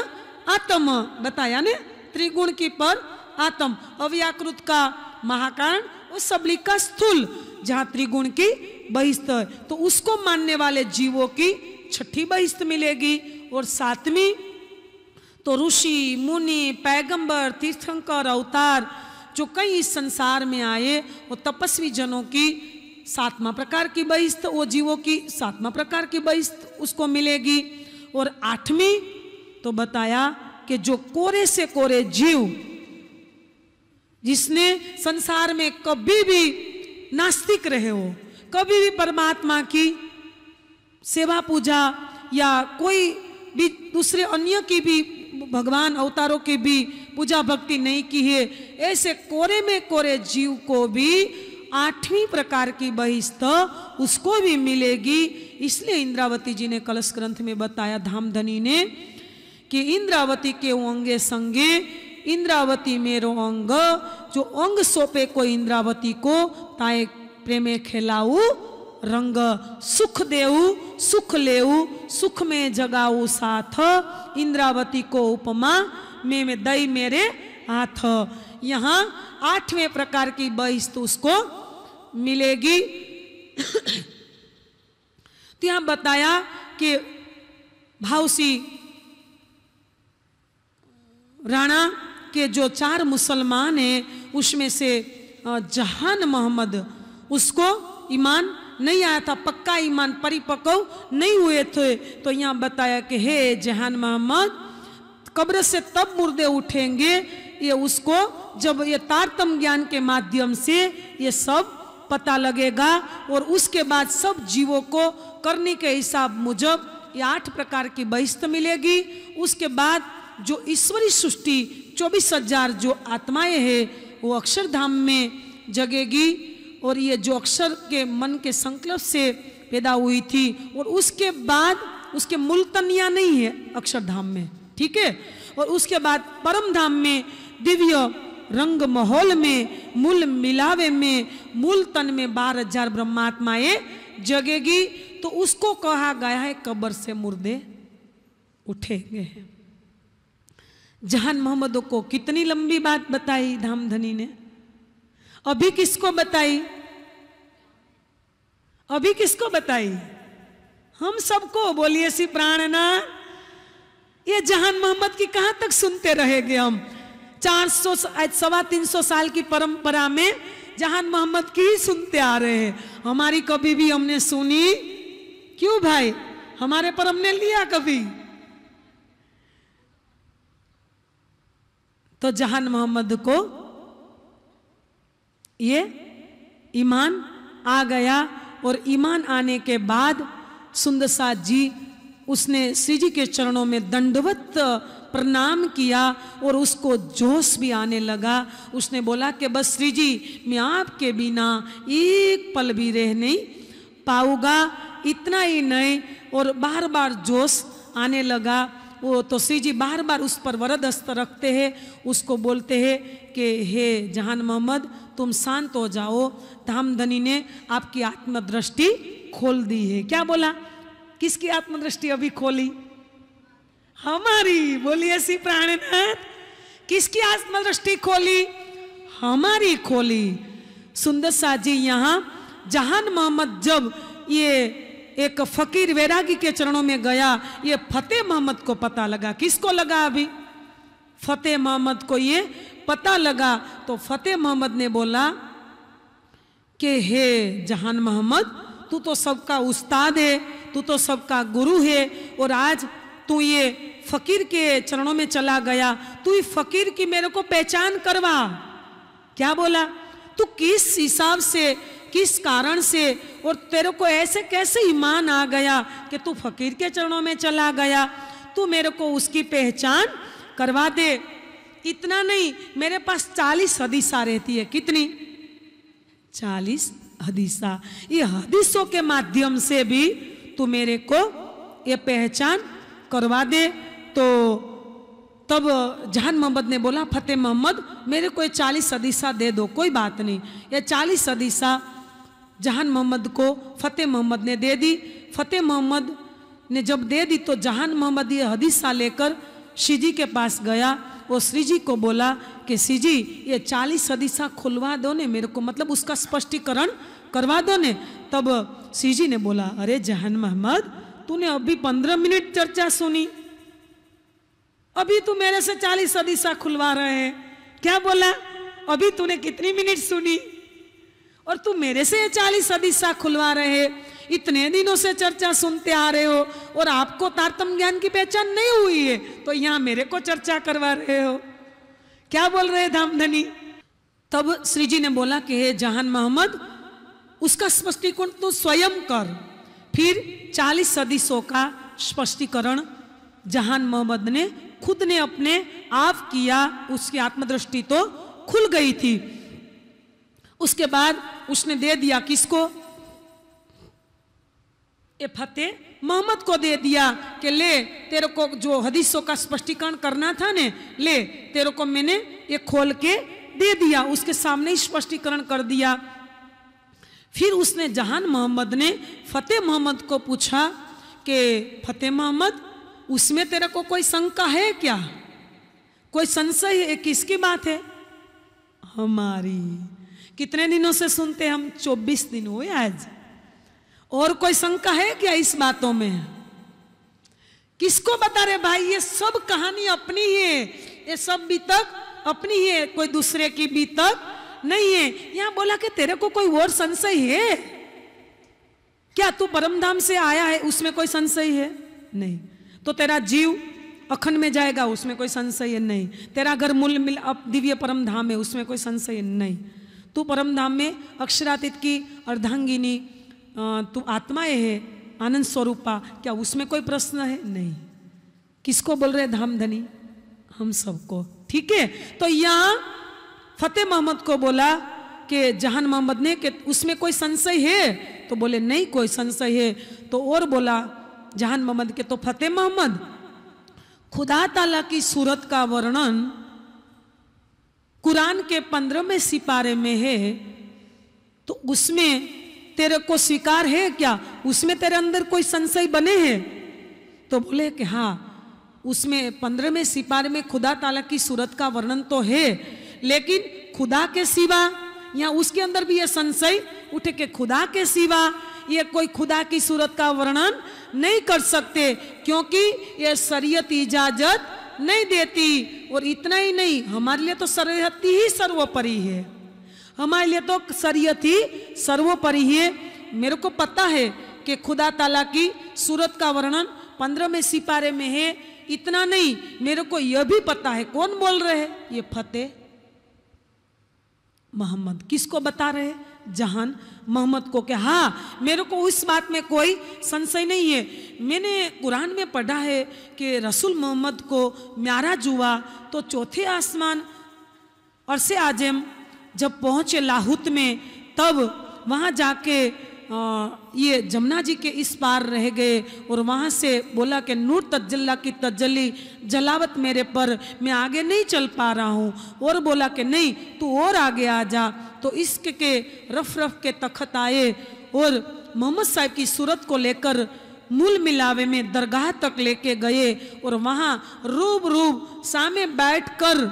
S1: आत्म बताया ने त्रिगुण की पर आत्म अव्याकृत का महाकारण और सबली का स्थूल जहां त्रिगुण की बहिस्त है तो उसको मानने वाले जीवों की छठी बहिस्त मिलेगी और सातवीं तो ऋषि मुनि पैगंबर तीर्थंकर अवतार जो कई इस संसार में आए वो तपस्वी जनों की सातवां प्रकार की बहिस्त वो जीवों की सातवां प्रकार की बहिस्त उसको मिलेगी और आठवीं तो बताया कि जो कोरे से कोरे जीव जिसने संसार में कभी भी नास्तिक रहे हो कभी भी परमात्मा की सेवा पूजा या कोई भी दूसरे अन्य की भी भगवान अवतारों की भी पूजा भक्ति नहीं की है ऐसे कोरे में कोरे जीव को भी आठवीं प्रकार की बहिस्त उसको भी मिलेगी इसलिए इंद्रावती जी ने कलश ग्रंथ में बताया धामधनी ने कि इंद्रावती के ओंगे संगे इंद्रावती मेरो अंग जो अंग सोपे को इंद्रावती को ताए प्रेमे खेलाऊ रंग सुख देऊ सुख लेऊ सुख में जगाऊ साथ इंद्रावती को उपमा में, में दई मेरे हाथ यहाँ आठवें प्रकार की बहिस्त उसको मिलेगी तो यहाँ बताया कि भावसी राणा के जो चार मुसलमान हैं उसमें से जहान मोहम्मद उसको ईमान नहीं आया था पक्का ईमान परिपक्व नहीं हुए थे तो यहाँ बताया कि हे जहान मोहम्मद कब्र से तब मुर्दे उठेंगे ये उसको जब ये तारतम ज्ञान के माध्यम से ये सब पता लगेगा और उसके बाद सब जीवों को करने के हिसाब मुजब ये आठ प्रकार की बहिस्त मिलेगी उसके बाद जो ईश्वरी सृष्टि चौबीस हजार जो आत्माएं हैं वो अक्षरधाम में जगेगी और ये जो अक्षर के मन के संकल्प से पैदा हुई थी और उसके बाद उसके मुलतनिया नहीं है अक्षरधाम में ठीक है और उसके बाद परम धाम में दिव्य रंग माहौल में मूल मिलावे में मूल तन में बारह हजार ब्रह्मात्माएं जगेगी तो उसको कहा गया है कब्र से मुर्दे उठेंगे जहान मोहम्मदों को कितनी लंबी बात बताई धामधनी ने अभी किसको बताई अभी किसको बताई हम सबको बोलिए सी प्राण ना ये जहान मोहम्मद की कहां तक सुनते रहेंगे हम चार सौ सवा तीन सौ साल की परंपरा में जहान मोहम्मद की ही सुनते आ रहे हैं हमारी कभी भी हमने सुनी क्यों भाई हमारे पर हमने लिया कभी तो जहान मोहम्मद को ये ईमान आ गया और ईमान आने के बाद सुंदरसा जी उसने श्री जी के चरणों में दंडवत प्रणाम किया और उसको जोश भी आने लगा उसने बोला कि बस श्री जी मैं आपके बिना एक पल भी रह नहीं पाऊंगा इतना ही नहीं और बार बार जोश आने लगा वो तो सी जी बार बार उस पर वरद अस्त रखते हैं उसको बोलते हैं कि हे जहान मोहम्मद तुम शांत हो जाओ धामधनी ने आपकी आत्मदृष्टि खोल दी है क्या बोला किसकी आत्मदृष्टि अभी खोली हमारी बोली ऐसी प्राणनाथ किसकी आत्मदृष्टि खोली हमारी खोली सुंदर शाह जी यहाँ जहान मोहम्मद जब ये एक फकीर वैरागी के चरणों में गया ये फतेह मोहम्मद को पता लगा किसको लगा अभी फतेह मोहम्मद को ये पता लगा तो फतेह मोहम्मद ने बोला कि हे जहान मोहम्मद तू तो सबका उस्ताद है तू तो सबका गुरु है और आज तू ये फकीर के चरणों में चला गया तू फकीर की मेरे को पहचान करवा क्या बोला तू किस हिसाब से किस कारण से और तेरे को ऐसे कैसे ईमान आ गया कि तू फकीर के चरणों में चला गया तू मेरे को उसकी पहचान करवा दे इतना नहीं मेरे पास चालीस हदीसा रहती है कितनी चालीस हदीसा ये हदीसों के माध्यम से भी तू मेरे को ये पहचान करवा दे तो तब जहान मोहम्मद ने बोला फतेह मोहम्मद मेरे को ये चालीस हदीसा दे दो कोई बात नहीं यह चालीस हदीसा जहान मोहम्मद को फतेह मोहम्मद ने दे दी फतेह मोहम्मद ने जब दे दी तो जहान मोहम्मद ये हदीसा लेकर श्रीजी के पास गया वो श्रीजी को बोला कि श्रीजी ये चालीस हदीसा खुलवा दो ने मेरे को मतलब उसका स्पष्टीकरण करवा दो ने तब श्रीजी ने बोला अरे जहान मोहम्मद तूने अभी पंद्रह मिनट चर्चा सुनी अभी तू मेरे से चालीस अदीसा खुलवा रहे हैं क्या बोला अभी तूने कितनी मिनट सुनी और तू मेरे से ये चालीस अदीसा खुलवा रहे हैं इतने दिनों से चर्चा सुनते आ रहे हो और आपको तारतम ज्ञान की पहचान नहीं हुई है तो यहां मेरे को चर्चा करवा रहे हो क्या बोल रहे धामधनी तब श्री जी ने बोला कि हे जहान मोहम्मद उसका स्पष्टीकरण तो स्वयं कर फिर चालीस सदस्यों का स्पष्टीकरण जहान मोहम्मद ने खुद ने अपने आप किया उसकी आत्मदृष्टि तो खुल गई थी उसके बाद उसने दे दिया किसको ये फतेह मोहम्मद को दे दिया कि ले तेरे को जो हदीसों का स्पष्टीकरण करना था ने ले तेरे को मैंने ये खोल के दे दिया उसके सामने स्पष्टीकरण कर दिया फिर उसने जहान मोहम्मद ने फतेह मोहम्मद को पूछा कि फतेह मोहम्मद उसमें तेरे को कोई शंका है क्या कोई संशय है किसकी बात है हमारी कितने दिनों से सुनते हम 24 दिन हुए आज और कोई शंका है क्या इस बातों में किसको बता रहे भाई ये सब कहानी अपनी है ये सब बीतक अपनी है कोई दूसरे की बीतक नहीं है यहां बोला कि तेरे को कोई और संशय है क्या तू परमधाम से आया है उसमें कोई संशय है नहीं तो तेरा जीव अखंड में जाएगा उसमें कोई संशय नहीं तेरा घर मूल मिल अब दिव्य परम धाम है उसमें कोई संशय नहीं तू परम धाम में अक्षरातीत की अर्धांगिनी तू आत्मा है आनंद स्वरूपा क्या उसमें कोई प्रश्न है नहीं किसको बोल रहे धाम धनी हम सबको ठीक है तो यहाँ फतेह मोहम्मद को बोला कि जहान मोहम्मद ने कि उसमें कोई संशय है तो बोले नहीं कोई संशय है तो और बोला जहान मोहम्मद के तो फतेह मोहम्मद खुदा ताला की सूरत का वर्णन कुरान के पंद्रहवें सिपारे में है तो उसमें तेरे को स्वीकार है क्या उसमें तेरे अंदर कोई संशय बने हैं तो बोले कि हाँ उसमें पंद्रहवें सिपारे में खुदा ताला की सूरत का वर्णन तो है लेकिन खुदा के सिवा या उसके अंदर भी ये संशय उठे के खुदा के सिवा ये कोई खुदा की सूरत का वर्णन नहीं कर सकते क्योंकि ये शरीयत इजाजत नहीं देती और इतना ही नहीं हमारे लिए तो शरीयती ही सर्वोपरि है हमारे लिए तो शरीयत ही सर्वोपरि है मेरे को पता है कि खुदा ताला की सूरत का वर्णन पंद्रहवें सिपारे में है इतना नहीं मेरे को यह भी पता है कौन बोल रहे है ये फतेह मोहम्मद किसको बता रहे जहान मोहम्मद को क्या हाँ मेरे को उस बात में कोई संशय नहीं है मैंने कुरान में पढ़ा है कि रसूल मोहम्मद को म्याराज हुआ तो चौथे आसमान और से आजम जब पहुँचे लाहौत में तब वहाँ जाके ये जमुना जी के इस पार रह गए और वहाँ से बोला कि नूर तजल्ला की तजली जलावत मेरे पर मैं आगे नहीं चल पा रहा हूँ और बोला कि नहीं तू और आगे आ जा तो इश्क के रफ रफ के तखत आए और मोहम्मद साहब की सूरत को लेकर मूल मिलावे में दरगाह तक लेके गए और वहाँ रूब रूब सामने बैठ कर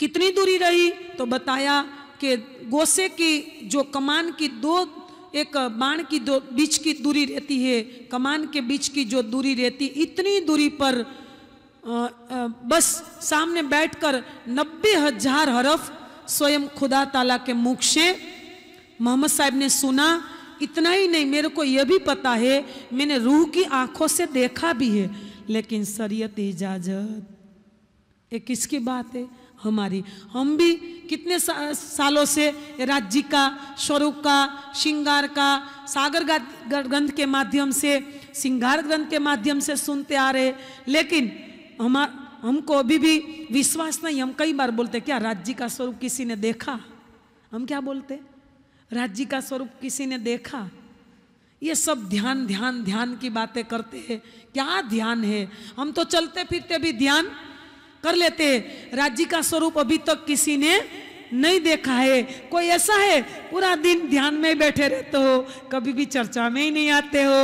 S1: कितनी दूरी रही तो बताया कि गोसे की जो कमान की दो एक बाण की दो बीच की दूरी रहती है कमान के बीच की जो दूरी रहती इतनी दूरी पर आ, आ, बस सामने बैठकर नब्बे हजार हरफ स्वयं खुदा ताला के मुख से मोहम्मद साहब ने सुना इतना ही नहीं मेरे को यह भी पता है मैंने रूह की आंखों से देखा भी है लेकिन शरीय इजाज़त ये किसकी बात है हमारी हम भी कितने सा, सालों से राज्य का स्वरूप का श्रृंगार का सागर ग्रंथ के माध्यम से श्रृंगार ग्रंथ के माध्यम से सुनते आ रहे लेकिन हम हमको अभी भी विश्वास नहीं हम कई बार बोलते क्या राज्य का स्वरूप किसी ने देखा हम क्या बोलते राज्य का स्वरूप किसी ने देखा ये सब ध्यान ध्यान ध्यान की बातें करते हैं क्या ध्यान है हम तो चलते फिरते भी ध्यान कर लेते हैं राज्य का स्वरूप अभी तक किसी ने नहीं देखा है कोई ऐसा है पूरा दिन ध्यान में बैठे रहते हो कभी भी चर्चा में ही नहीं आते हो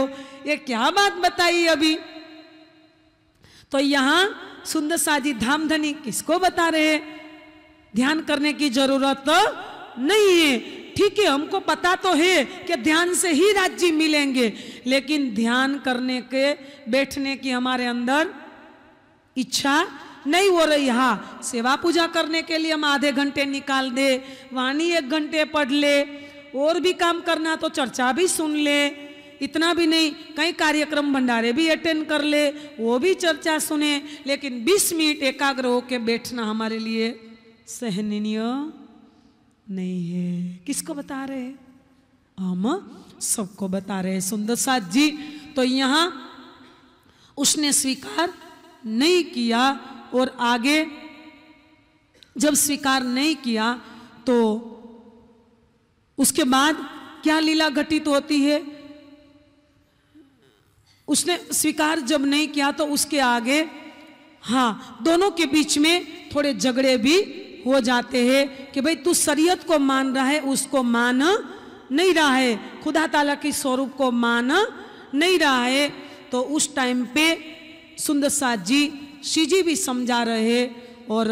S1: ये क्या बात बताई अभी तो यहाँ सुंदर साजी धामधनी किसको बता रहे ध्यान करने की जरूरत तो नहीं है ठीक है हमको पता तो है कि ध्यान से ही राज्य मिलेंगे लेकिन ध्यान करने के बैठने की हमारे अंदर इच्छा नहीं हो रही हाँ सेवा पूजा करने के लिए हम आधे घंटे निकाल दे वाणी एक घंटे पढ़ ले और भी काम करना तो चर्चा भी सुन ले इतना भी नहीं कई कार्यक्रम भंडारे भी अटेंड कर ले वो भी चर्चा सुने लेकिन 20 मिनट एकाग्र होकर बैठना हमारे लिए सहनीय नहीं है किसको बता रहे हम सबको बता रहे सुंदर साथ जी तो यहां उसने स्वीकार नहीं किया और आगे जब स्वीकार नहीं किया तो उसके बाद क्या लीला घटित तो होती है उसने स्वीकार जब नहीं किया तो उसके आगे हाँ दोनों के बीच में थोड़े झगड़े भी हो जाते हैं कि भाई तू शरीयत को मान रहा है उसको मान नहीं रहा है खुदा ताला के स्वरूप को मान नहीं रहा है तो उस टाइम पे सुंदर साथ जी सीजी भी समझा रहे और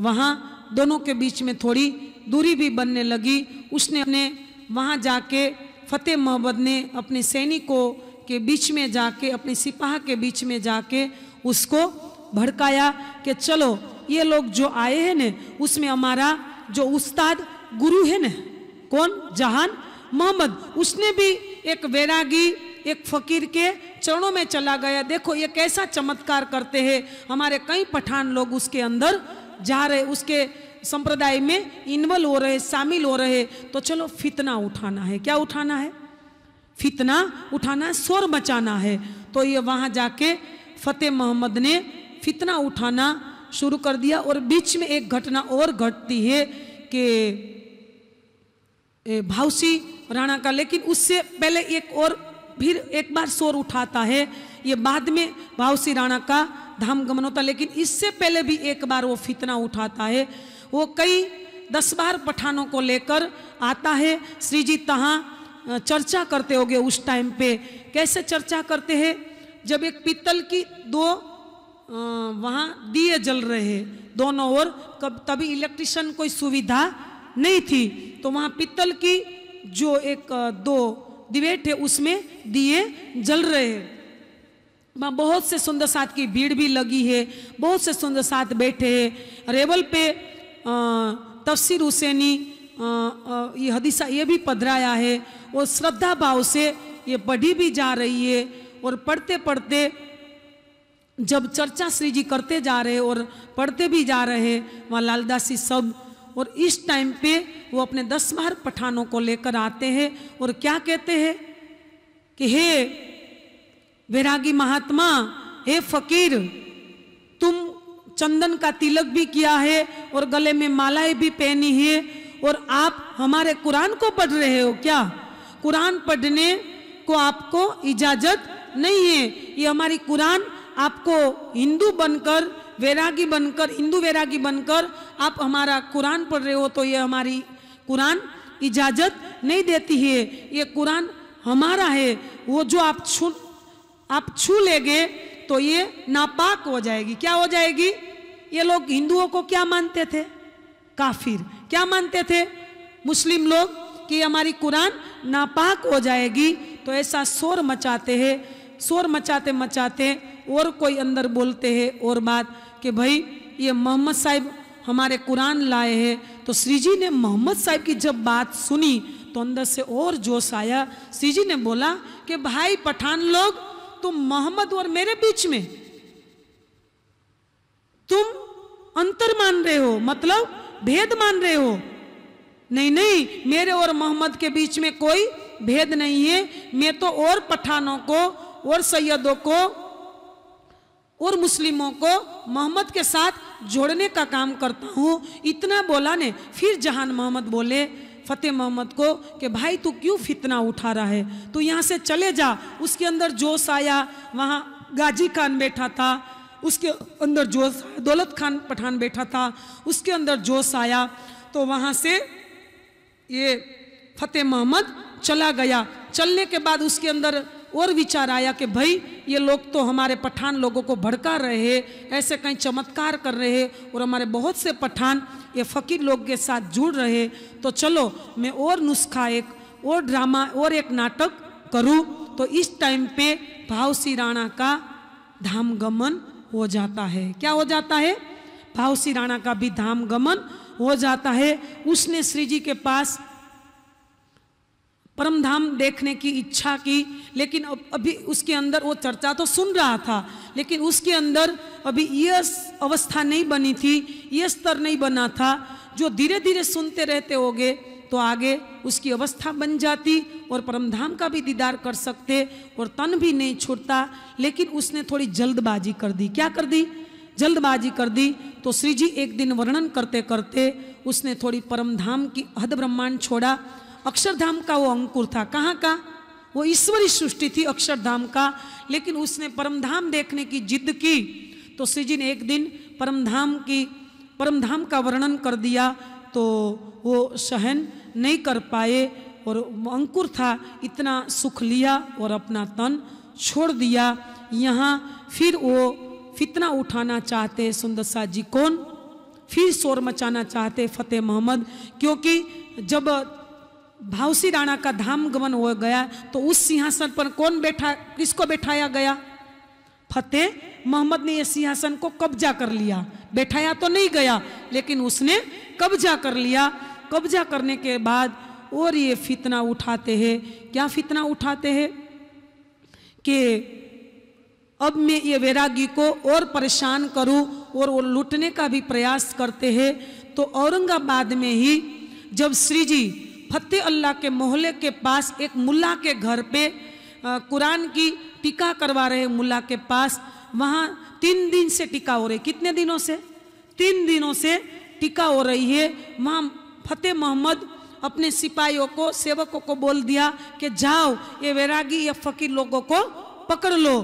S1: वहाँ दोनों के बीच में थोड़ी दूरी भी बनने लगी उसने अपने वहाँ जाके फतेह मोहम्मद ने अपने सैनिकों के बीच में जाके अपने सिपाह के बीच में जाके उसको भड़काया कि चलो ये लोग जो आए हैं न उसमें हमारा जो उस्ताद गुरु है न कौन जहान मोहम्मद उसने भी एक वैरागी एक फकीर के चरणों में चला गया देखो ये कैसा चमत्कार करते हैं हमारे कई पठान लोग उसके अंदर जा रहे उसके संप्रदाय में इन्वॉल्व हो रहे शामिल हो रहे तो चलो फितना उठाना है क्या उठाना है फितना उठाना है शोर मचाना है तो ये वहाँ जाके फतेह मोहम्मद ने फितना उठाना शुरू कर दिया और बीच में एक घटना और घटती है कि भावसी राणा का लेकिन उससे पहले एक और फिर एक बार शोर उठाता है ये बाद में भावसी राणा का धाम गमन होता लेकिन इससे पहले भी एक बार वो फितना उठाता है वो कई दस बार पठानों को लेकर आता है श्री जी तहाँ चर्चा करते होंगे उस टाइम पे कैसे चर्चा करते हैं जब एक पीतल की दो वहाँ दिए जल रहे हैं दोनों ओर कब तभी इलेक्ट्रिशियन कोई सुविधा नहीं थी तो वहाँ पीतल की जो एक दो दिवे है उसमें दिए जल रहे हैं वहाँ बहुत से सुंदर साथ की भीड़ भी लगी है बहुत से सुंदर साथ बैठे हैं रेवल पे तफसर हुसैनी ये हदीसा ये भी पधराया है और श्रद्धा भाव से ये पढ़ी भी जा रही है और पढ़ते पढ़ते जब चर्चा श्री जी करते जा रहे और पढ़ते भी जा रहे हैं वहाँ लालदासी सब और इस टाइम पे वो अपने दस बार पठानों को लेकर आते हैं और क्या कहते हैं कि हे वैरागी महात्मा हे फकीर तुम चंदन का तिलक भी किया है और गले में मालाएं भी पहनी है और आप हमारे कुरान को पढ़ रहे हो क्या कुरान पढ़ने को आपको इजाज़त नहीं है ये हमारी कुरान आपको हिंदू बनकर वैरागी बनकर हिंदू वैरागी बनकर आप हमारा कुरान पढ़ रहे हो तो ये हमारी कुरान इजाज़त नहीं देती है ये कुरान हमारा है वो जो आप छू आप छू लेंगे तो ये नापाक हो जाएगी क्या हो जाएगी ये लोग हिंदुओं को क्या मानते थे काफिर क्या मानते थे मुस्लिम लोग कि हमारी कुरान नापाक हो जाएगी तो ऐसा शोर मचाते हैं शोर मचाते मचाते और कोई अंदर बोलते हैं और बात कि भाई ये मोहम्मद साहब हमारे कुरान लाए हैं तो श्री जी ने मोहम्मद साहब की जब बात सुनी तो अंदर से और जोश आया श्री जी ने बोला कि भाई पठान लोग तुम मोहम्मद और मेरे बीच में तुम अंतर मान रहे हो मतलब भेद मान रहे हो नहीं नहीं मेरे और मोहम्मद के बीच में कोई भेद नहीं है मैं तो और पठानों को और सैयदों को और मुस्लिमों को मोहम्मद के साथ जोड़ने का काम करता हूँ इतना बोला ने फिर जहान मोहम्मद बोले फ़तेह मोहम्मद को कि भाई तू क्यों फितना उठा रहा है तू यहाँ से चले जा उसके अंदर जोश आया वहाँ गाजी खान बैठा था उसके अंदर जोश दौलत खान पठान बैठा था उसके अंदर जोश आया तो वहाँ से ये फ़तेह मोहम्मद चला गया चलने के बाद उसके अंदर और विचार आया कि भाई ये लोग तो हमारे पठान लोगों को भड़का रहे ऐसे कहीं चमत्कार कर रहे और हमारे बहुत से पठान ये फ़कीर लोग के साथ जुड़ रहे तो चलो मैं और नुस्खा एक और ड्रामा और एक नाटक करूँ तो इस टाइम पे भावसी राणा का धाम गमन हो जाता है क्या हो जाता है भावसी राणा का भी धाम गमन हो जाता है उसने श्री जी के पास परमधाम देखने की इच्छा की लेकिन अब अभी उसके अंदर वो चर्चा तो सुन रहा था लेकिन उसके अंदर अभी यह अवस्था नहीं बनी थी यह स्तर नहीं बना था जो धीरे धीरे सुनते रहते होगे तो आगे उसकी अवस्था बन जाती और परमधाम का भी दीदार कर सकते और तन भी नहीं छूटता लेकिन उसने थोड़ी जल्दबाजी कर दी क्या कर दी जल्दबाजी कर दी तो श्री जी एक दिन वर्णन करते करते उसने थोड़ी परमधाम की हद ब्रह्मांड छोड़ा अक्षरधाम का वो अंकुर था कहाँ का वो ईश्वरी सृष्टि थी अक्षरधाम का लेकिन उसने परमधाम देखने की जिद की तो श्री जी ने एक दिन परमधाम की परमधाम का वर्णन कर दिया तो वो सहन नहीं कर पाए और अंकुर था इतना सुख लिया और अपना तन छोड़ दिया यहाँ फिर वो फितना उठाना चाहते सुंदर जी कौन फिर शोर मचाना चाहते फतेह मोहम्मद क्योंकि जब भावसी राणा का धाम गमन हो गया तो उस सिंहासन पर कौन बैठा किसको बैठाया गया फतेह मोहम्मद ने यह सिंहासन को कब्जा कर लिया बैठाया तो नहीं गया लेकिन उसने कब्जा कर लिया कब्जा करने के बाद और ये फितना उठाते हैं क्या फितना उठाते हैं कि अब मैं ये वैरागी को और परेशान करूं और वो लूटने का भी प्रयास करते हैं तो औरंगाबाद में ही जब श्री जी फतेह अल्लाह के मोहल्ले के पास एक मुल्ला के घर पे कुरान की टीका करवा रहे मुल्ला के पास वहाँ तीन दिन से टीका हो रही कितने दिनों से तीन दिनों से टीका हो रही है वहाँ फतेह मोहम्मद अपने सिपाहियों को सेवकों को बोल दिया कि जाओ ये वैरागी या फकीर लोगों को पकड़ लो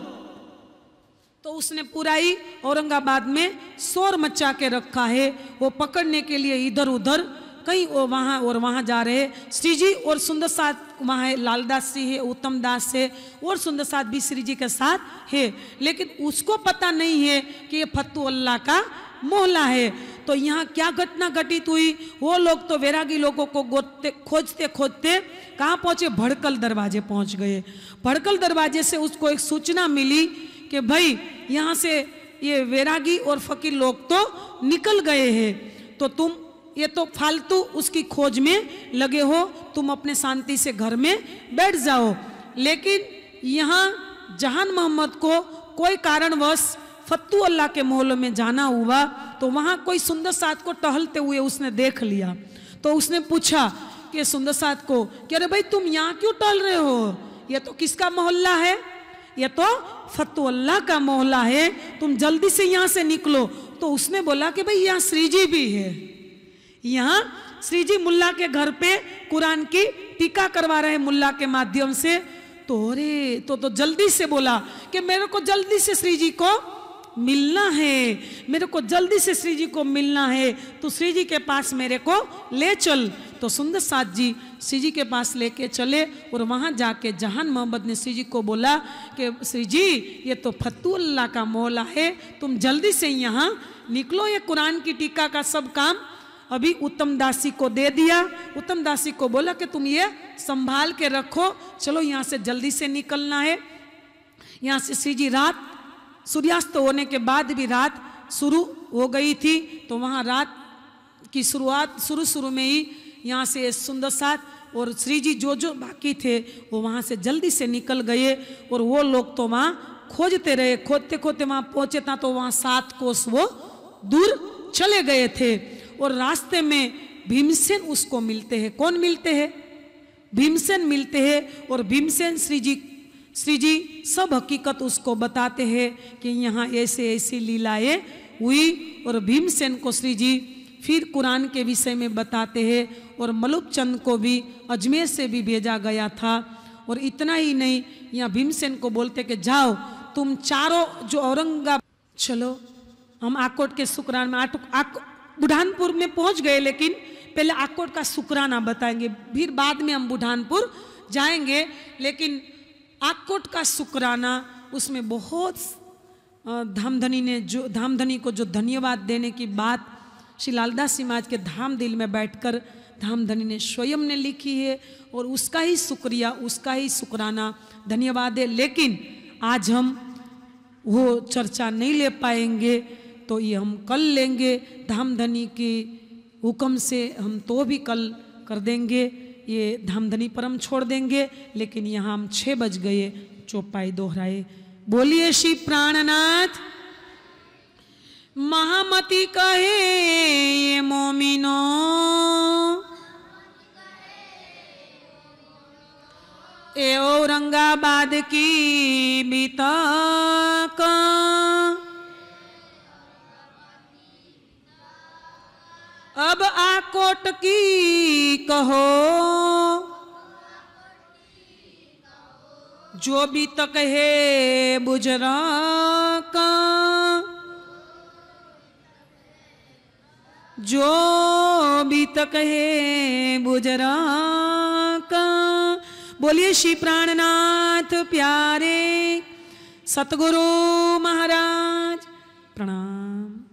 S1: तो उसने पूरा ही औरंगाबाद में शोर मचा के रखा है वो पकड़ने के लिए इधर उधर कई और वहाँ और वहाँ जा रहे हैं श्री जी और सुंदर साथ वहाँ है लालदास जी है उत्तम दास है और सुंदर साथ भी श्री जी के साथ है लेकिन उसको पता नहीं है कि ये फतू अल्लाह का मोहला है तो यहाँ क्या घटना घटित हुई वो लोग तो वैरागी लोगों को गोदते खोजते खोजते कहाँ पहुँचे भड़कल दरवाजे पहुँच गए भड़कल दरवाजे से उसको एक सूचना मिली कि भाई यहाँ से ये वैरागी और फकीर लोग तो निकल गए हैं तो तुम ये तो फालतू उसकी खोज में लगे हो तुम अपने शांति से घर में बैठ जाओ लेकिन यहाँ जहान मोहम्मद को कोई कारणवश फत्तू अल्लाह के मोहल्लों में जाना हुआ तो वहाँ कोई सुंदर साथ को टहलते हुए उसने देख लिया तो उसने पूछा कि सुंदर साथ को कि अरे भाई तुम यहाँ क्यों टहल रहे हो यह तो किसका मोहल्ला है यह तो फतू अल्लाह का मोहल्ला है तुम जल्दी से यहाँ से निकलो तो उसने बोला कि भाई यहाँ श्रीजी भी है यहाँ श्री जी मुल्ला के घर पे कुरान की टीका करवा रहे हैं मुल्ला के माध्यम से तो अरे तो तो जल्दी से बोला कि मेरे को जल्दी से श्री जी को मिलना है मेरे को जल्दी से श्री जी को मिलना है तो श्री जी के पास मेरे को ले चल तो सुंदर साथ जी श्री जी के पास लेके चले और वहाँ जाके जहान मोहम्मद ने श्री जी को बोला कि श्री जी ये तो फतूल्ला का मोहला है तुम जल्दी से यहाँ निकलो ये कुरान की टीका का सब काम अभी उत्तम दासी को दे दिया उत्तम दासी को बोला कि तुम ये संभाल के रखो चलो यहाँ से जल्दी से निकलना है यहाँ से श्री जी रात सूर्यास्त होने के बाद भी रात शुरू हो गई थी तो वहाँ रात की शुरुआत शुरू शुरू में ही यहाँ से सुंदर साथ और श्री जी जो जो बाकी थे वो वहाँ से जल्दी से निकल गए और वो लोग तो वहाँ खोजते रहे खोजते खोजते वहाँ पहुँचे था तो वहाँ सात कोस वो दूर चले गए थे और रास्ते में भीमसेन उसको मिलते हैं कौन मिलते हैं भीमसेन मिलते हैं और भीमसेन श्री जी श्री जी सब हकीकत उसको बताते हैं कि यहाँ ऐसे ऐसी लीलाएँ हुई और भीमसेन को श्री जी फिर कुरान के विषय में बताते हैं और मलुक चंद को भी अजमेर से भी भेजा गया था और इतना ही नहीं यहाँ भीमसेन को बोलते कि जाओ तुम चारों जो औरंगाबाद चलो हम आकोट के शुक्रान में आटो आक, बुढ़ानपुर में पहुंच गए लेकिन पहले आकोट का शुक्राना बताएंगे फिर बाद में हम बुढ़ानपुर जाएंगे लेकिन आकोट का शुक्राना उसमें बहुत धामधनी ने जो धामधनी को जो धन्यवाद देने की बात श्री लालदास समाज के धाम दिल में बैठकर धामधनी ने स्वयं ने लिखी है और उसका ही शुक्रिया उसका ही शुक्राना धन्यवाद है लेकिन आज हम वो चर्चा नहीं ले पाएंगे तो ये हम कल लेंगे धामधनी के हुक्म से हम तो भी कल कर देंगे ये धामधनी पर हम छोड़ देंगे लेकिन यहाँ हम छः बज गए चौपाई दोहराए बोलिए श्री प्राणनाथ महामती कहे ये मोमिनो ए औरंगाबाद की बीता का अब आकोट की कहो जो भी तक है बुजरा का जो भी तक है बुजरा का बोलिए श्री प्राणनाथ प्यारे सतगुरु महाराज प्रणाम